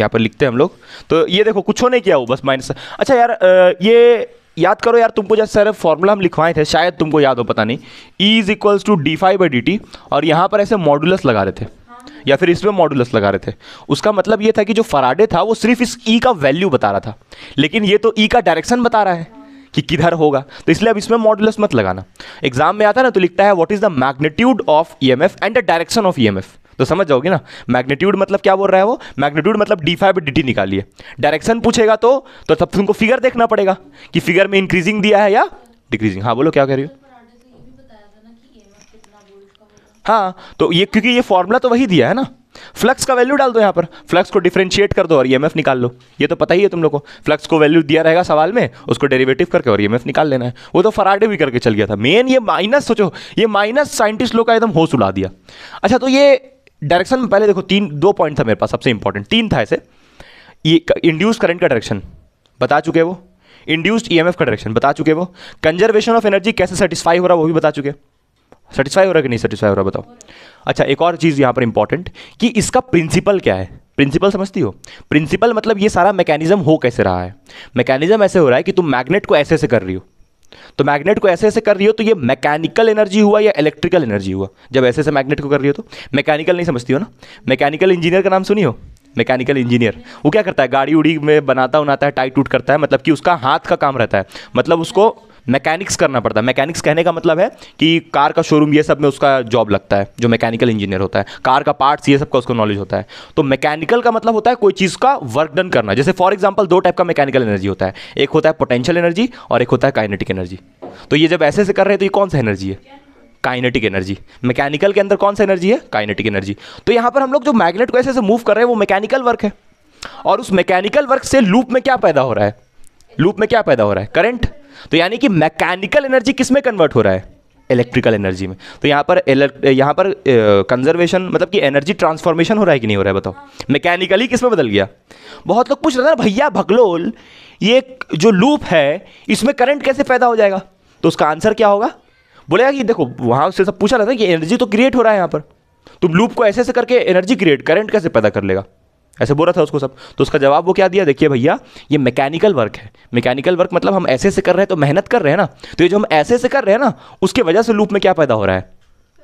Speaker 1: यहाँ पर लिखते हैं हम लोग तो ये देखो कुछ नहीं किया वो बस माइनस अच्छा यार ये याद करो यार तुमको जैसे सारे फॉर्मूला हम लिखवाए थे शायद तुमको याद हो पता नहीं E is equals to D phi by D T और यहाँ पर ऐसे मॉडुलस लगा रहे थे या फिर इसमें मॉडुलस लगा रहे थे उसका मतलब ये था कि जो फराडे था वो सिर्फ इस ई e का वैल्यू बता रहा था लेकिन ये तो ई e का डायरेक्शन बता रहा है कि किधर होगा तो इसलिए अब इसमें मॉडुलस मत लगाना एग्जाम में आता है ना तो लिखता है what is the magnitude of E M F and the direction of E M F तो समझ जाओगे ना मैग्नीट्यूड मतलब क्या बोल रहा है वो मैग्नीट्यूड मतलब डी फाइव डी टी निकालिए डायरेक्शन पूछेगा तो तो तब तुमको फिगर देखना पड़ेगा कि फिगर में इंक्रीजिंग दिया है या डिक्रीजिंग हाँ बोलो क्या कह रही हो हाँ तो ये क्योंकि ये फॉर्मूला तो वही दिया है ना फ्लक्स का वैल्यू डाल दो यहाँ पर फ्लक्स को डिफ्रेंशिएट कर दो और ईएमएफ e निकाल लो ये तो पता ही है तुम लोगों को फ्लक्स को वैल्यू दिया रहेगा सवाल में उसको डेरिवेटिव करके और ईएमएफ e निकाल लेना है वो तो फराडे भी करके चल गया था मेन ये माइनस सोचो ये माइनस साइंटिस्ट लोग का एकदम होश उड़ा दिया अच्छा तो ये डायरेक्शन में पहले देखो तीन दो पॉइंट था मेरे पास सबसे इंपॉर्टेंट तीन था ऐसे ये इंड्यूस करंट का डायरेक्शन बता चुके वो इंड्यूस्ड ईएमएफ e का डायरेक्शन बता चुके वो कंजर्वेशन ऑफ एनर्जी कैसे सेटिस्फाई हो रहा वो भी बता चुके सेटिस्फाई हो रहा कि नहीं सेटिस्फाई हो रहा बताओ अच्छा एक और चीज़ यहाँ पर इंपॉर्टेंट कि इसका प्रिंसिपल क्या है प्रिंसिपल समझती हो प्रिंसिपल मतलब ये सारा मैकेनिज्म हो कैसे रहा है मैकेनिज्म ऐसे हो रहा है कि तुम मैग्नेट को ऐसे ऐसे कर रही हो तो मैग्नेट को ऐसे ऐसे कर रही हो तो ये मैकेनिकल एनर्जी हुआ या इलेक्ट्रिकल एनर्जी हुआ जब ऐसे ऐसे मैग्नेट को कर रही हो तो मैकेनिकल नहीं समझती हो ना मैकेनिकल इंजीनियर का नाम सुनी हो मैकेनिकल इंजीनियर वो क्या करता है गाड़ी उड़ी में बनाता उनाता है टाइट टूट करता है मतलब कि उसका हाथ का काम रहता है मतलब उसको मैकेनिक्स करना पड़ता है मैकेनिक्स कहने का मतलब है कि कार का शोरूम ये सब में उसका जॉब लगता है जो मैकेनिकल इंजीनियर होता है कार का पार्ट्स ये सब का उसको नॉलेज होता है तो मैकेनिकल का मतलब होता है कोई चीज़ का वर्क डन करना जैसे फॉर एग्जाम्पल दो टाइप का मैकेनिकल एनर्जी होता है एक होता है पोटेंशियल एनर्जी और एक होता है काइनेटिक एनर्जी तो ये जब ऐसे से कर रहे हैं तो ये कौन सा एनर्जी है काइनेटिक एनर्जी मैकेनिकल के अंदर कौन सा एनर्जी है काइनेटिक एनर्जी तो यहाँ पर हम लोग जो मैग्नेट को ऐसे ऐसे मूव कर रहे हैं वो मैकेनिकल वर्क है और उस मैकेनिकल वर्क से लूप में क्या पैदा हो रहा है लूप में क्या पैदा हो रहा है करंट तो यानी कि मैकेनिकल एनर्जी किस में कन्वर्ट हो रहा है इलेक्ट्रिकल एनर्जी में तो यहाँ पर यहाँ पर कंजर्वेशन मतलब कि एनर्जी ट्रांसफॉर्मेशन हो रहा है कि नहीं हो रहा है बताओ मैकेनिकली किस में बदल गया बहुत लोग पूछ रहे थे ना भैया भगलोल ये जो लूप है इसमें करंट कैसे पैदा हो जाएगा तो उसका आंसर क्या होगा बोलेगा कि देखो वहाँ उससे सब पूछा रहता है कि एनर्जी तो क्रिएट हो रहा है यहाँ पर तुम तो लूप को ऐसे ऐसे करके एनर्जी क्रिएट करंट कैसे पैदा कर लेगा ऐसे बोला था उसको सब तो उसका जवाब वो क्या दिया देखिए भैया ये मैकेनिकल वर्क है मैकेनिकल वर्क मतलब हम ऐसे से कर रहे हैं तो मेहनत कर रहे हैं ना तो ये जो हम ऐसे से कर रहे हैं ना उसकी वजह से लूप में क्या पैदा हो रहा है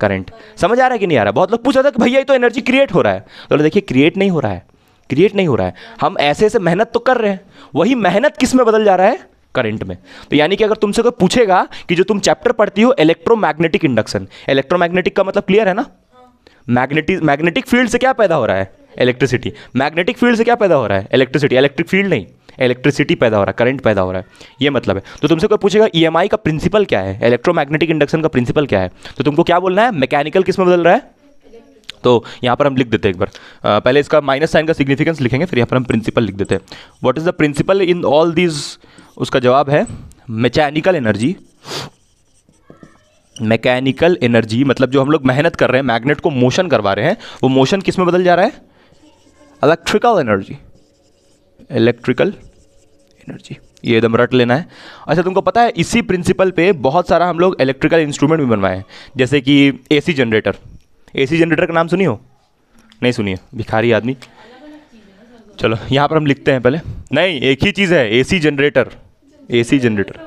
Speaker 1: करंट समझ आ रहा है कि नहीं आ रहा बहुत लोग पूछ रहा था कि भैया ये तो एनर्जी क्रिएट हो रहा है तो देखिए क्रिएट नहीं हो रहा है क्रिएट नहीं हो रहा है हम ऐसे ऐसे मेहनत तो कर रहे हैं वही मेहनत किस में बदल जा रहा है करंट में तो यानी कि अगर तुमसे कोई पूछेगा कि जो तुम चैप्टर पढ़ती हो इलेक्ट्रोमैग्नेटिक इंडक्शन इलेक्ट्रोमैग्नेटिक का मतलब क्लियर है ना मैग्नेटिक मैग्नेटिक फील्ड से क्या पैदा हो रहा है इलेक्ट्रिसिटी मैग्नेटिक फील्ड से क्या पैदा हो रहा है इलेक्ट्रिसिटी इलेक्ट्रिक फील्ड नहीं इलेक्ट्रिसिटी पैदा हो रहा है करंट पैदा हो रहा है ये मतलब है तो तुमसे कोई पूछेगा ई e का प्रिंसिपल क्या है इलेक्ट्रोमैग्नेटिक इंडक्शन का प्रिंसिपल क्या है तो तुमको क्या बोलना है मैकेनिकल किस में बदल रहा है तो यहाँ पर हम लिख देते हैं एक बार पहले इसका माइनस साइन का सिग्निफिकेंस लिखेंगे फिर यहाँ पर हम प्रिंसिपल लिख देते हैं what is the principle in all these उसका जवाब है मैकेनिकल एनर्जी मैकेनिकल एनर्जी मतलब जो हम लोग मेहनत कर रहे हैं मैग्नेट को मोशन करवा रहे हैं वो मोशन किस में बदल जा रहा है इलेक्ट्रिकल एनर्जी इलेक्ट्रिकल एनर्जी ये एकदम रट लेना है अच्छा तुमको पता है इसी प्रिंसिपल पे बहुत सारा हम लोग इलेक्ट्रिकल इंस्ट्रूमेंट भी बनवाए हैं जैसे कि एसी जनरेटर एसी जनरेटर का नाम सुनी हो नहीं सुनिए भिखारी आदमी चलो यहाँ पर हम लिखते हैं पहले नहीं एक ही चीज़ है एसी जनरेटर एसी जनरेटर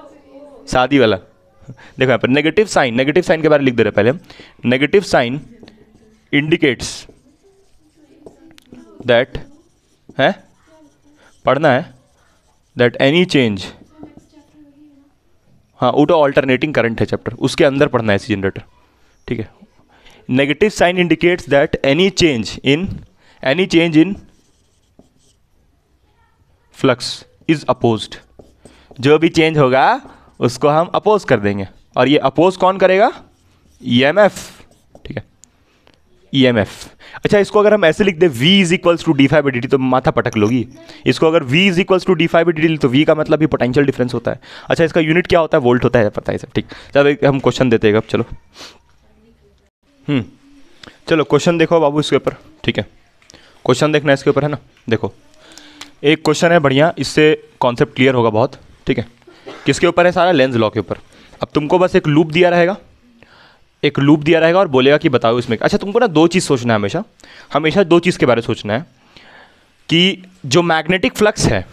Speaker 1: शादी वाला देखो यहाँ पर नेगेटिव साइन नेगेटिव साइन के बारे में लिख दे रहे पहले नेगेटिव साइन इंडिकेट्स दैट है पढ़ना है दैट एनी चेंज हाँ तो ऑल्टरनेटिंग करंट है चैप्टर उसके अंदर पढ़ना है ऐसी जनरेटर ठीक है negative sign indicates that any change in any change in flux is oppose जो भी चेंज होगा उसको हम अपोज कर देंगे और ये अपोज कौन करेगा E M F E M F अच्छा इसको अगर हम ऐसे लिख दें V is equals to D phi by D तो माथा पटक लोगी इसको अगर V is equals to D phi by D तो वी का मतलब भी पोटेंशियल डिफरेंस होता है अच्छा इसका यूनिट क्या होता है वोल्ट होता है पता है सर ठीक चलो हम क्वेश्चन देते हैं अब चलो हम्म, चलो क्वेश्चन देखो बाबू इसके ऊपर ठीक है क्वेश्चन देखना इसके ऊपर है ना देखो एक क्वेश्चन है बढ़िया इससे कॉन्सेप्ट क्लियर होगा बहुत ठीक है किसके ऊपर है सारा लेंस लॉ के ऊपर अब तुमको बस एक लूप दिया रहेगा एक लूप दिया रहेगा और बोलेगा कि बताओ इसमें अच्छा तुमको ना दो चीज़ सोचना है हमेशा हमेशा दो चीज़ के बारे में सोचना है कि जो मैग्नेटिक फ्लक्स है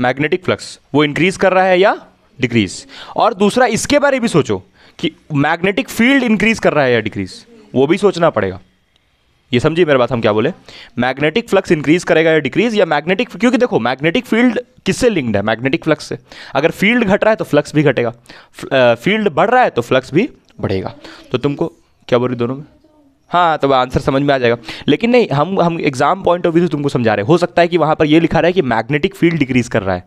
Speaker 1: मैग्नेटिक फ्लक्स वो इंक्रीज़ कर रहा है या डिक्रीज और दूसरा इसके बारे भी सोचो कि मैग्नेटिक फील्ड इंक्रीज़ कर रहा है या डिक्रीज़ वो भी सोचना पड़ेगा ये समझिए मेरे बात हम क्या बोले मैग्नेटिक फ्लक्स इंक्रीज करेगा या डिक्रीज या मैग्नेटिक क्योंकि देखो मैग्नेटिक फील्ड किससे लिंक्ड है मैग्नेटिक फ्लक्स से अगर फील्ड घट रहा है तो फ्लक्स भी घटेगा फील्ड बढ़ रहा है तो फ्लक्स भी बढ़ेगा तो तुमको क्या बोल रही दोनों में हाँ तो आंसर समझ में आ जाएगा लेकिन नहीं हम हम एग्जाम पॉइंट ऑफ व्यू से तुमको समझा रहे हैं हो सकता है कि वहाँ पर ये लिखा रहा है कि मैग्नेटिक फील्ड डिक्रीज कर रहा है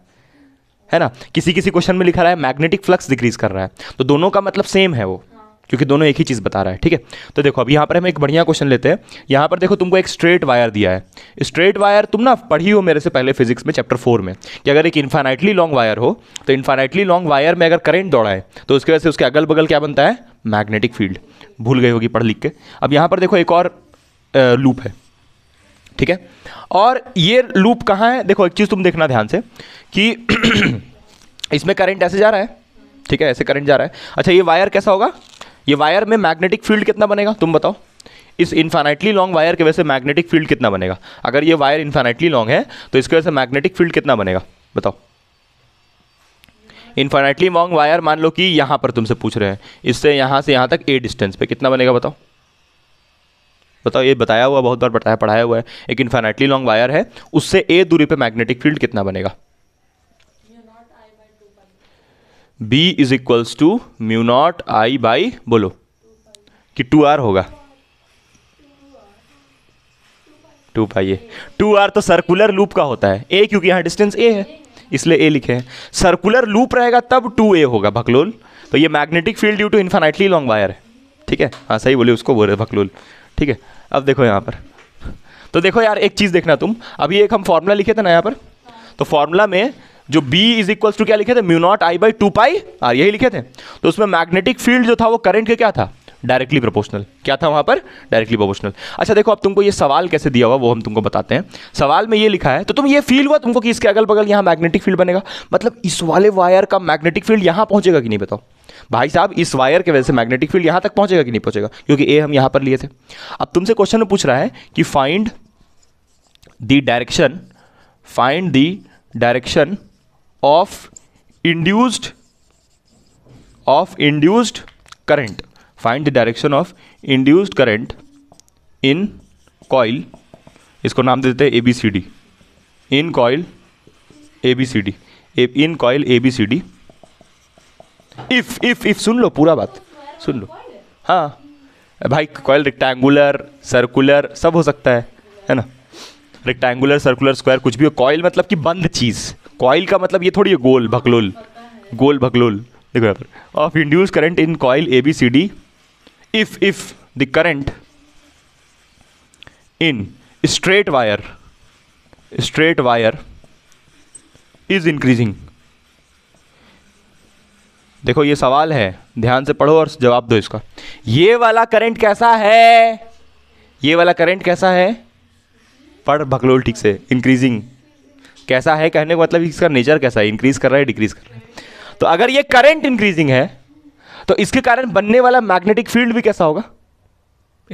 Speaker 1: है ना किसी किसी क्वेश्चन में लिखा रहा है मैग्नेटिक फ्लक्स डिक्रीज कर रहा है तो दोनों का मतलब सेम है वो क्योंकि दोनों एक ही चीज़ बता रहा है ठीक है तो देखो अब यहाँ पर हम एक बढ़िया क्वेश्चन लेते हैं यहाँ पर देखो तुमको एक स्ट्रेट वायर दिया है स्ट्रेट वायर तुम ना पढ़ी हो मेरे से पहले फिजिक्स में चैप्टर फोर में कि अगर एक इन्फाइनाइटली लॉन्ग वायर हो तो इन्फाइनाइटली लॉन्ग वायर में अगर करेंट दौड़ाए तो उसकी वजह से उसके अगल बगल क्या बनता है मैग्नेटिक फील्ड भूल गई होगी पढ़ लिख के अब यहाँ पर देखो एक और लूप है ठीक है और ये लूप कहाँ है देखो एक चीज़ तुम देखना ध्यान से कि इसमें करंट ऐसे जा रहा है ठीक है ऐसे करंट जा रहा है अच्छा ये वायर कैसा होगा ये वायर में मैग्नेटिक फील्ड कितना बनेगा तुम बताओ इस इन्फाइनाइटली लॉन्ग वायर की वजह से मैग्नेटिक फील्ड कितना बनेगा अगर ये वायर इन्फाइनाइटली लॉन्ग है तो इसके वजह से मैग्नेटिक फील्ड कितना बनेगा बताओ इन्फाइनाइटली लॉन्ग वायर मान लो कि यहाँ पर तुमसे पूछ रहे हैं इससे यहाँ से यहाँ तक ए डिस्टेंस पे कितना बनेगा बताओ बताओ ये बताया हुआ बहुत बार बताया पढ़ाया हुआ है एक इन्फाइनाइटली लॉन्ग वायर है उससे ए दूरी पर मैग्नेटिक फील्ड कितना बनेगा b is equals to mu naught I by बोलो कि टू आर होगा two pi A two R तो सर्कुलर लूप का होता है ए क्योंकि यहाँ डिस्टेंस ए है इसलिए ए लिखे हैं सर्कुलर लूप रहेगा तब टू ए होगा भकलोल तो ये magnetic field due to infinitely long wire है ठीक है हाँ सही बोले उसको बोल रहे भकलोल ठीक है अब देखो यहाँ पर तो देखो यार एक चीज़ देखना तुम अभी एक हम फॉर्मूला लिखे थे ना यहाँ पर तो फॉर्मूला में जो B इज इक्वल टू क्या लिखे थे mu naught I by two pi R यही लिखे थे तो उसमें मैग्नेटिक फील्ड जो था वो करंट के क्या था डायरेक्टली प्रोपोर्शनल क्या था वहां पर डायरेक्टली प्रोपोर्शनल अच्छा देखो अब तुमको ये सवाल कैसे दिया हुआ वो हम तुमको बताते हैं सवाल में ये लिखा है तो तुम ये फील हुआ तुमको कि इसके अगल बगल यहाँ मैग्नेटिक फील्ड बनेगा मतलब इस वाले वायर का मैग्नेटिक फील्ड यहाँ पहुंचेगा कि नहीं बताओ भाई साहब इस वायर के वजह से मैग्नेटिक फील्ड यहाँ तक पहुंचेगा कि नहीं पहुंचेगा क्योंकि ए हम यहाँ पर लिए थे अब तुमसे क्वेश्चन पूछ रहा है कि find the direction find the direction of induced of induced current find the direction of induced current in coil इसको नाम देते हैं A B C D in coil A B C D in coil A B C D if if if सुन लो पूरा बात सुन लो हाँ भाई कॉयल रेक्टेंगुलर सर्कुलर सब हो सकता है है ना रेक्टेंगुलर सर्कुलर स्क्वायर कुछ भी हो कॉयल मतलब कि बंद चीज़ कॉइल का मतलब ये थोड़ी है गोल भकलोल गोल भकलोल देखो यहाँ पर of induced current in coil A B C D if if the current in straight wire straight wire is increasing देखो ये सवाल है ध्यान से पढ़ो और जवाब दो इसका ये वाला करंट कैसा है ये वाला करंट कैसा है पढ़ भकलोल ठीक से इंक्रीजिंग कैसा है कहने का मतलब इसका नेचर कैसा है इंक्रीज कर रहा है डिक्रीज कर रहा है तो अगर ये करंट इंक्रीजिंग है तो इसके कारण बनने वाला मैग्नेटिक फील्ड भी कैसा होगा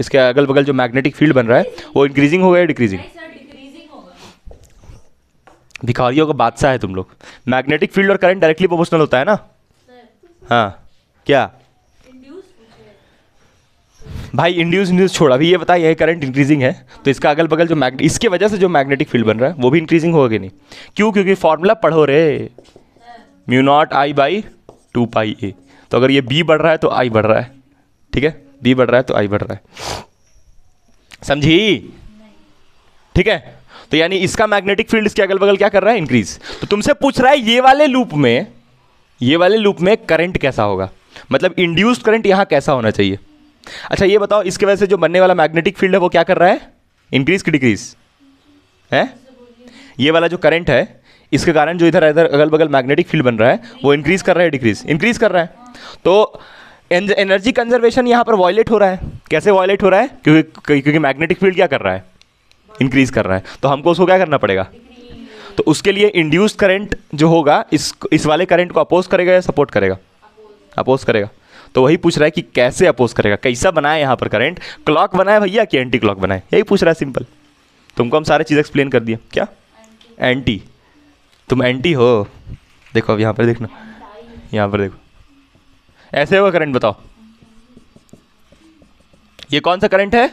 Speaker 1: इसके अगल बगल जो मैग्नेटिक फील्ड बन रहा है वो इंक्रीजिंग होगा या डिक्रीजिंग भिखारियों का बादशाह है तुम लोग मैग्नेटिक फील्ड और करंट डायरेक्टली प्रोपोर्शनल होता है ना हाँ क्या भाई इंड्यूस इंड्यूस छोड़ा अभी ये बताइए करंट इंक्रीजिंग है तो इसका अगल बगल जो मैग्नेट इसके वजह से जो मैग्नेटिक फील्ड बन रहा है वो भी इंक्रीजिंग होगी नहीं क्यों क्योंकि फॉर्मूला पढ़ो रे mu naught I by two pi A तो अगर ये बी बढ़ रहा है तो आई बढ़ रहा है ठीक है बी बढ़ रहा है तो आई बढ़ रहा है समझी ठीक है तो यानी इसका मैग्नेटिक फील्ड इसके अगल बगल क्या कर रहा है इंक्रीज तो तुमसे पूछ रहा है ये वाले लूप में ये वाले लूप में करंट कैसा होगा मतलब इंड्यूस्ड करंट यहाँ कैसा होना चाहिए अच्छा ये बताओ इसके वजह से जो बनने वाला मैग्नेटिक फील्ड है वो क्या कर रहा है इंक्रीज की डिक्रीज है ये वाला जो करंट है इसके कारण जो इधर इधर अगल बगल मैग्नेटिक फील्ड बन रहा है वो इंक्रीज कर रहा है डिक्रीज इंक्रीज कर रहा है तो एनर्जी कंजर्वेशन यहाँ पर वॉयलेट हो रहा है कैसे वॉयलेट हो रहा है क्योंकि क्योंकि मैग्नेटिक फील्ड क्या कर रहा है इंक्रीज कर रहा है तो हमको उसको क्या करना पड़ेगा तो उसके लिए इंड्यूस करंट जो होगा इस इस वाले करंट को अपोज करेगा या सपोर्ट करेगा अपोज करेगा तो वही पूछ रहा है कि कैसे अपोज करेगा कैसा बनाए यहाँ पर करंट क्लॉक बनाए भैया कि एंटी क्लॉक बनाए यही पूछ रहा है सिंपल तुमको हम सारे चीज़ एक्सप्लेन कर दिए क्या एंटी तुम एंटी हो देखो अब यहाँ पर देखना यहाँ पर देखो ऐसे होगा करंट बताओ ये कौन सा करंट है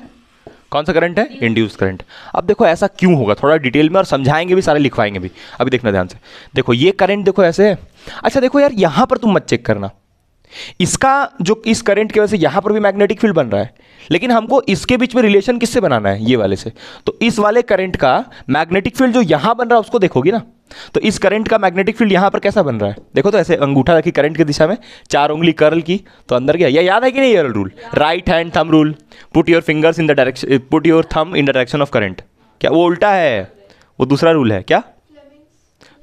Speaker 1: कौन सा करंट है इंड्यूस करंट अब देखो ऐसा क्यों होगा थोड़ा डिटेल में और समझाएंगे भी सारे लिखवाएंगे भी अभी देखना ध्यान से देखो ये करंट देखो ऐसे है अच्छा देखो यार यहाँ पर तुम मत चेक करना इसका जो इस करंट की वजह से यहां पर भी मैग्नेटिक फील्ड बन रहा है लेकिन हमको इसके बीच में रिलेशन किससे बनाना है ये वाले से तो इस वाले करंट का मैग्नेटिक फील्ड जो यहां बन रहा है उसको देखोगी ना तो इस करंट का मैग्नेटिक फील्ड यहां पर कैसा बन रहा है देखो तो ऐसे अंगूठा रखी करंट की दिशा में चार उंगली कर्ल की तो अंदर गया या याद है कि नहीं ये rule right hand thumb rule put your fingers in the direction put your thumb in the direction of current क्या वो उल्टा है वो दूसरा रूल है क्या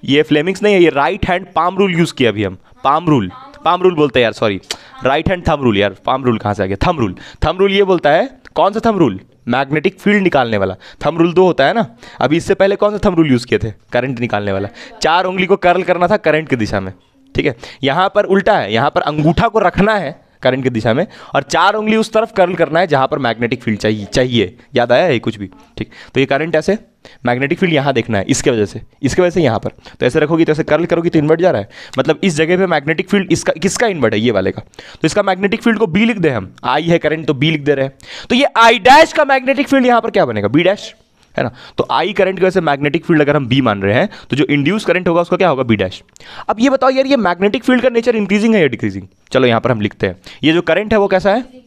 Speaker 1: ये फ्लेमिंग्स नहीं है ये right hand palm rule use किया अभी हम पाम रूल पाम रूल बोलते हैं यार sorry right hand thumb rule यार पाम रूल कहाँ से आ गया थम रूल थम रूल ये बोलता है कौन सा थम रूल मैग्नेटिक फील्ड निकालने वाला थम रूल दो होता है ना अभी इससे पहले कौन सा थम रूल यूज़ किए थे करंट निकालने वाला चार उंगली को कर्ल करना था करंट की दिशा में ठीक है यहाँ पर उल्टा है यहाँ पर अंगूठा को रखना है करंट की दिशा में और चार उंगली उस तरफ कर्ल करना है जहां पर मैग्नेटिक फील्ड चाहिए चाहिए याद आया है कुछ भी ठीक तो ये करंट ऐसे मैग्नेटिक फील्ड यहां देखना है इसके वजह से इसके वजह से यहां पर तो ऐसे रखोगी तो ऐसे कर्ल करोगी तो इन्वर्ट जा रहा है मतलब इस जगह पे मैग्नेटिक फील्ड इसका किसका इन्वर्ट है ये वाले का तो इसका मैग्नेटिक फील्ड को बी लिख दे हम आई है करंट तो बी लिख दे रहे हैं तो ये आई डैश का मैग्नेटिक फील्ड यहां पर क्या बनेगा बी डैश है ना तो आई करंट की वजह से मैग्नेटिक फील्ड अगर हम बी मान रहे हैं तो जो इंड्यूस करंट होगा उसका क्या होगा बी डैश अब ये बताओ यार ये मैग्नेटिक फील्ड का नेचर इंक्रीजिंग है या डिक्रीजिंग चलो यहां पर हम लिखते हैं ये जो करंट है वो कैसा है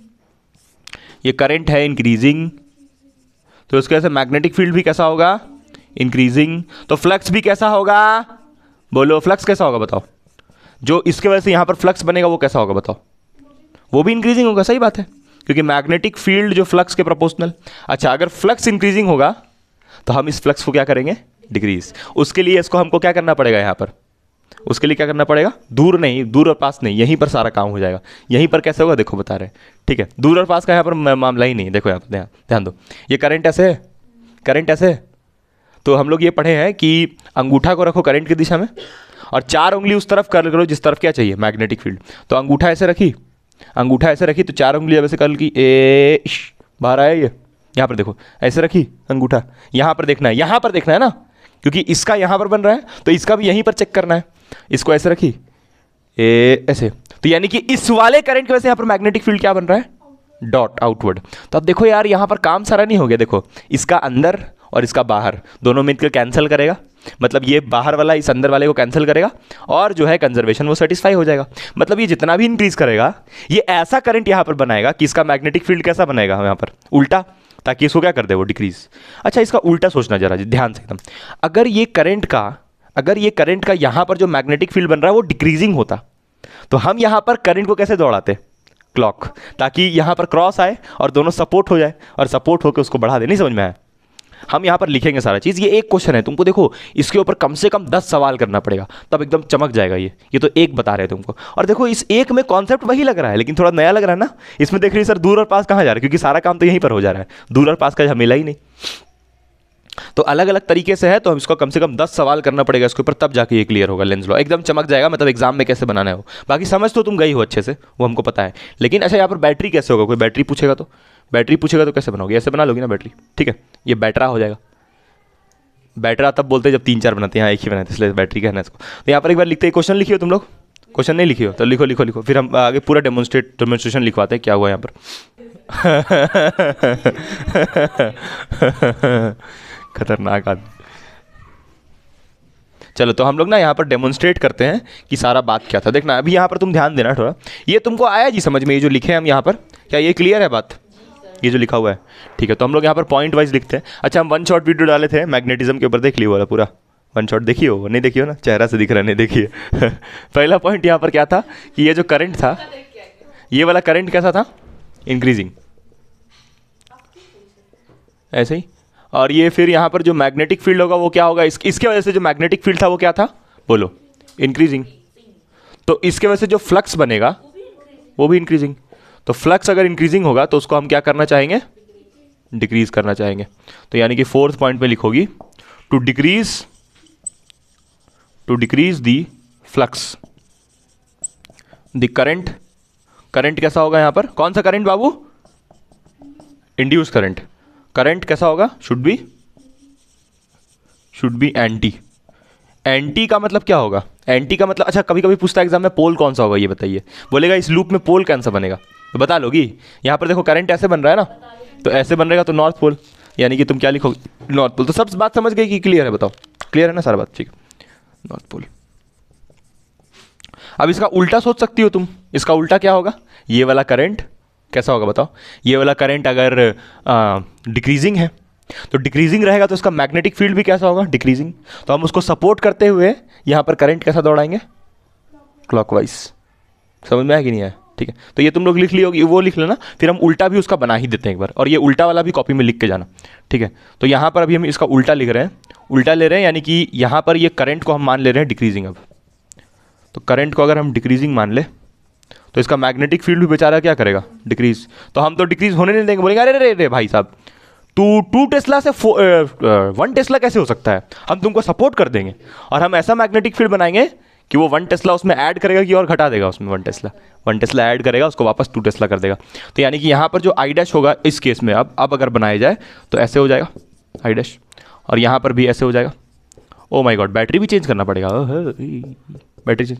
Speaker 1: ये करंट है इंक्रीजिंग तो उसके वजह से मैग्नेटिक फील्ड भी कैसा होगा इंक्रीजिंग तो फ्लक्स भी कैसा होगा बोलो फ्लक्स कैसा होगा बताओ जो इसके वजह से यहां पर फ्लक्स बनेगा वो कैसा होगा बताओ वो भी इंक्रीजिंग होगा सही बात है क्योंकि मैग्नेटिक फील्ड जो फ्लक्स के प्रोपोर्शनल अच्छा अगर फ्लक्स इंक्रीजिंग होगा तो हम इस फ्लक्स को क्या करेंगे डिक्रीज उसके लिए इसको हमको क्या करना पड़ेगा यहाँ पर उसके लिए क्या करना पड़ेगा दूर नहीं दूर और पास नहीं यहीं पर सारा काम हो जाएगा यहीं पर कैसे होगा देखो बता रहे ठीक है दूर और पास का यहाँ पर मामला ही नहीं देखो यहाँ पर ध्यान दो ये करंट ऐसे है करंट ऐसे है तो हम लोग ये पढ़े हैं कि अंगूठा को रखो करंट की दिशा में और चार उंगली उस तरफ कर करो जिस तरफ क्या चाहिए मैग्नेटिक फील्ड तो अंगूठा ऐसे रखी अंगूठा ऐसे रखी तो चार उंगली जब ऐसे कर की ए बाहर आया ये यहाँ पर देखो ऐसे रखी अंगूठा यहाँ पर देखना है यहाँ पर देखना है ना क्योंकि इसका यहाँ पर बन रहा है तो इसका भी यहीं पर चेक करना है इसको ऐसे रखी ए ऐसे तो यानी कि इस वाले करंट की वजह से यहाँ पर मैग्नेटिक फील्ड क्या बन रहा है डॉट आउटवर्ड तो अब देखो यार यहाँ पर काम सारा नहीं हो गया देखो इसका अंदर और इसका बाहर दोनों मिलकर कैंसिल करेगा मतलब ये बाहर वाला इस अंदर वाले को कैंसिल करेगा और जो है कंजर्वेशन वो सेटिस्फाई हो जाएगा मतलब ये जितना भी इंक्रीज करेगा ये ऐसा करंट यहाँ पर बनाएगा कि इसका मैग्नेटिक फील्ड कैसा बनाएगा यहाँ पर उल्टा ताकि इसको क्या कर दे वो डिक्रीज अच्छा इसका उल्टा सोचना जरा ध्यान से एकदम अगर ये करंट का अगर ये करंट का यहाँ पर जो मैग्नेटिक फील्ड बन रहा है वो डिक्रीजिंग होता तो हम यहाँ पर करंट को कैसे दौड़ाते क्लॉक ताकि यहाँ पर क्रॉस आए और दोनों सपोर्ट हो जाए और सपोर्ट होकर उसको बढ़ा दे नहीं समझ में आए हम यहाँ पर लिखेंगे सारा चीज़ ये एक क्वेश्चन है तुमको देखो इसके ऊपर कम से कम दस सवाल करना पड़ेगा तब एकदम चमक जाएगा ये ये तो एक बता रहे तुमको और देखो इस एक में कॉन्सेप्ट वही लग रहा है लेकिन थोड़ा नया लग रहा है ना इसमें देख रही सर दूर और पास कहाँ जा रहा है क्योंकि सारा काम तो यहीं पर हो जा रहा है दूर और पास का झमेला ही नहीं तो अलग अलग तरीके से है तो हम इसको कम से कम दस सवाल करना पड़ेगा इसके ऊपर तब जाके ये क्लियर होगा लेंस लो एकदम चमक जाएगा मतलब एग्जाम में कैसे बनाना है वो बाकी समझ तो तुम गई हो अच्छे से वो हमको पता है लेकिन अच्छा यहाँ पर बैटरी कैसे होगा कोई बैटरी पूछेगा तो बैटरी पूछेगा तो कैसे बनाओगे ऐसे बना लोगे ना बैटरी ठीक है ये बैटरा हो जाएगा बैटरा तब बोलते हैं जब तीन चार बनाते हैं हाँ एक ही बनाते इसलिए बैटरी कहना है इसको तो यहाँ पर एक बार लिखते हैं क्वेश्चन लिखिए तुम लोग क्वेश्चन नहीं लिखियो तो लिखो लिखो लिखो फिर हम आगे पूरा डेमोस्ट्रेट डेमोस्ट्रेशन लिखवाते हैं क्या हुआ यहाँ पर खतरनाक आदमी चलो तो हम लोग ना यहाँ पर डेमोन्स्ट्रेट करते हैं कि सारा बात क्या था देखना अभी यहाँ पर तुम ध्यान देना थोड़ा ये तुमको आया जी समझ में ये जो लिखे हैं हम यहाँ पर क्या ये क्लियर है बात ये जो लिखा हुआ है ठीक है तो हम लोग यहाँ पर पॉइंट वाइज लिखते हैं अच्छा हम वन शॉट वीडियो डाले थे मैग्नेटिज्म के ऊपर देख लियो वाला पूरा वन शॉट देखिए वो नहीं देखिए ना चेहरा से दिख रहा नहीं देखिए पहला पॉइंट यहाँ पर क्या था कि ये जो करंट था ये वाला करंट कैसा था इंक्रीजिंग ऐसे ही और ये फिर यहाँ पर जो मैग्नेटिक फील्ड होगा वो क्या होगा इस, इसके वजह से जो मैग्नेटिक फील्ड था वो क्या था बोलो इंक्रीजिंग तो इसके वजह से जो फ्लक्स बनेगा वो भी इंक्रीजिंग तो फ्लक्स अगर इंक्रीजिंग होगा तो उसको हम क्या करना चाहेंगे डिक्रीज करना चाहेंगे तो यानी कि फोर्थ पॉइंट में लिखोगी to decrease to decrease the flux the current current कैसा होगा यहां पर कौन सा करंट बाबू इंड्यूस करंट करंट कैसा होगा should be should be anti anti का मतलब क्या होगा एंटी का मतलब अच्छा कभी कभी पूछता है एग्जाम में पोल कौन सा होगा ये बताइए बोलेगा इस लूप में पोल कौन सा बनेगा तो बता लोगी यहाँ पर देखो करंट ऐसे बन रहा है ना तो ऐसे बन रहेगा तो नॉर्थ पोल यानी कि तुम क्या लिखोगे नॉर्थ पोल तो सब बात समझ गई कि क्लियर है बताओ क्लियर है ना सारा बात ठीक नॉर्थ पोल अब इसका उल्टा सोच सकती हो तुम इसका उल्टा क्या होगा ये वाला करंट कैसा होगा बताओ ये वाला करंट अगर डिक्रीजिंग है तो डिक्रीजिंग रहेगा तो इसका मैग्नेटिक फील्ड भी कैसा होगा डिक्रीजिंग तो हम उसको सपोर्ट करते हुए यहाँ पर करंट कैसा दौड़ाएंगे क्लॉकवाइज समझ में आया कि नहीं आया ठीक है तो ये तुम लोग लिख होगी वो लिख लेना फिर हम उल्टा भी उसका बना ही देते हैं एक बार और ये उल्टा वाला भी कॉपी में लिख के जाना ठीक है तो यहाँ पर अभी हम इसका उल्टा लिख रहे हैं उल्टा ले रहे हैं यानी कि यहाँ पर ये करंट को हम मान ले रहे हैं डिक्रीजिंग अब तो करंट को अगर हम डिक्रीजिंग मान ले तो इसका मैग्नेटिक फील्ड भी बेचारा क्या करेगा डिक्रीज तो हम तो डिक्रीज होने नहीं देंगे बोलेंगे अरे रे रे भाई साहब टू टू टेस्ला से फो, वन टेस्ला कैसे हो सकता है हम तुमको सपोर्ट कर देंगे और हम ऐसा मैग्नेटिक फील्ड बनाएंगे कि वो वन टेस्ला उसमें ऐड करेगा कि और घटा देगा उसमें one tesla one tesla add करेगा उसको वापस टू टेस्ला कर देगा तो यानी कि यहाँ पर जो आई डैश होगा इस केस में अब अब अगर बनाया जाए तो ऐसे हो जाएगा आई डैश और यहाँ पर भी ऐसे हो जाएगा ओ माई गॉड बैटरी भी चेंज करना पड़ेगा बैटरी चेंज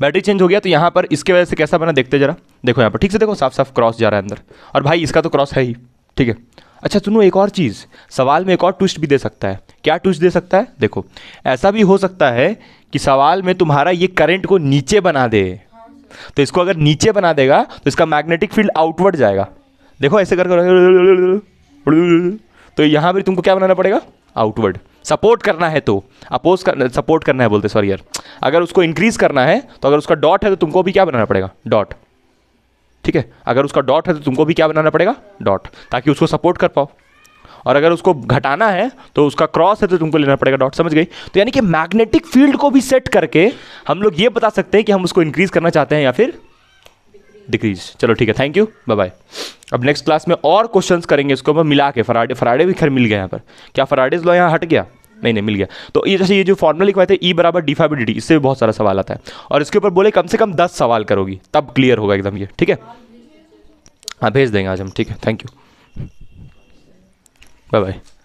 Speaker 1: बैटरी चेंज हो गया तो यहाँ पर इसके वजह से कैसा बना देखते जरा देखो यहाँ पर ठीक से देखो साफ साफ क्रॉस जा रहा है अंदर और भाई इसका तो क्रॉस है ही ठीक है अच्छा सुनो एक और चीज़ सवाल में एक और ट्विस्ट भी दे सकता है क्या ट्विस्ट दे सकता है देखो ऐसा भी हो सकता है कि सवाल में तुम्हारा ये करंट को नीचे बना दे तो इसको अगर नीचे बना देगा तो इसका मैग्नेटिक फील्ड आउटवर्ड जाएगा देखो ऐसे कर तो यहाँ पर तुमको क्या बनाना पड़ेगा आउटवर्ड सपोर्ट करना है तो अपोज कर सपोर्ट करना है बोलते सॉरी यार अगर उसको इंक्रीज करना है तो अगर उसका डॉट है तो तुमको भी क्या बनाना पड़ेगा डॉट ठीक है अगर उसका डॉट है तो तुमको भी क्या बनाना पड़ेगा डॉट ताकि उसको सपोर्ट कर पाओ और अगर उसको घटाना है तो उसका क्रॉस है तो तुमको लेना पड़ेगा डॉट समझ गई तो यानी कि मैग्नेटिक फील्ड को भी सेट करके हम लोग ये बता सकते हैं कि हम उसको इंक्रीज करना चाहते हैं या फिर डिक्रीज चलो ठीक है थैंक यू बाय बाय अब नेक्स्ट क्लास में और क्वेश्चंस करेंगे इसको मिला के फ्राइडे फ्राइडे भी खैर मिल गया यहाँ पर क्या फ़्राइडेज लो यहाँ हट गया नहीं नहीं मिल गया तो ये जैसे अच्छा, ये जो फॉर्मुला लिखवाए थे ई e बराबर डी फाइव डी इससे भी बहुत सारा सवाल आता है और इसके ऊपर बोले कम से कम दस सवाल करोगी तब क्लियर होगा एकदम ये ठीक है हाँ भेज देंगे आज हम ठीक है थैंक यू बाय बाय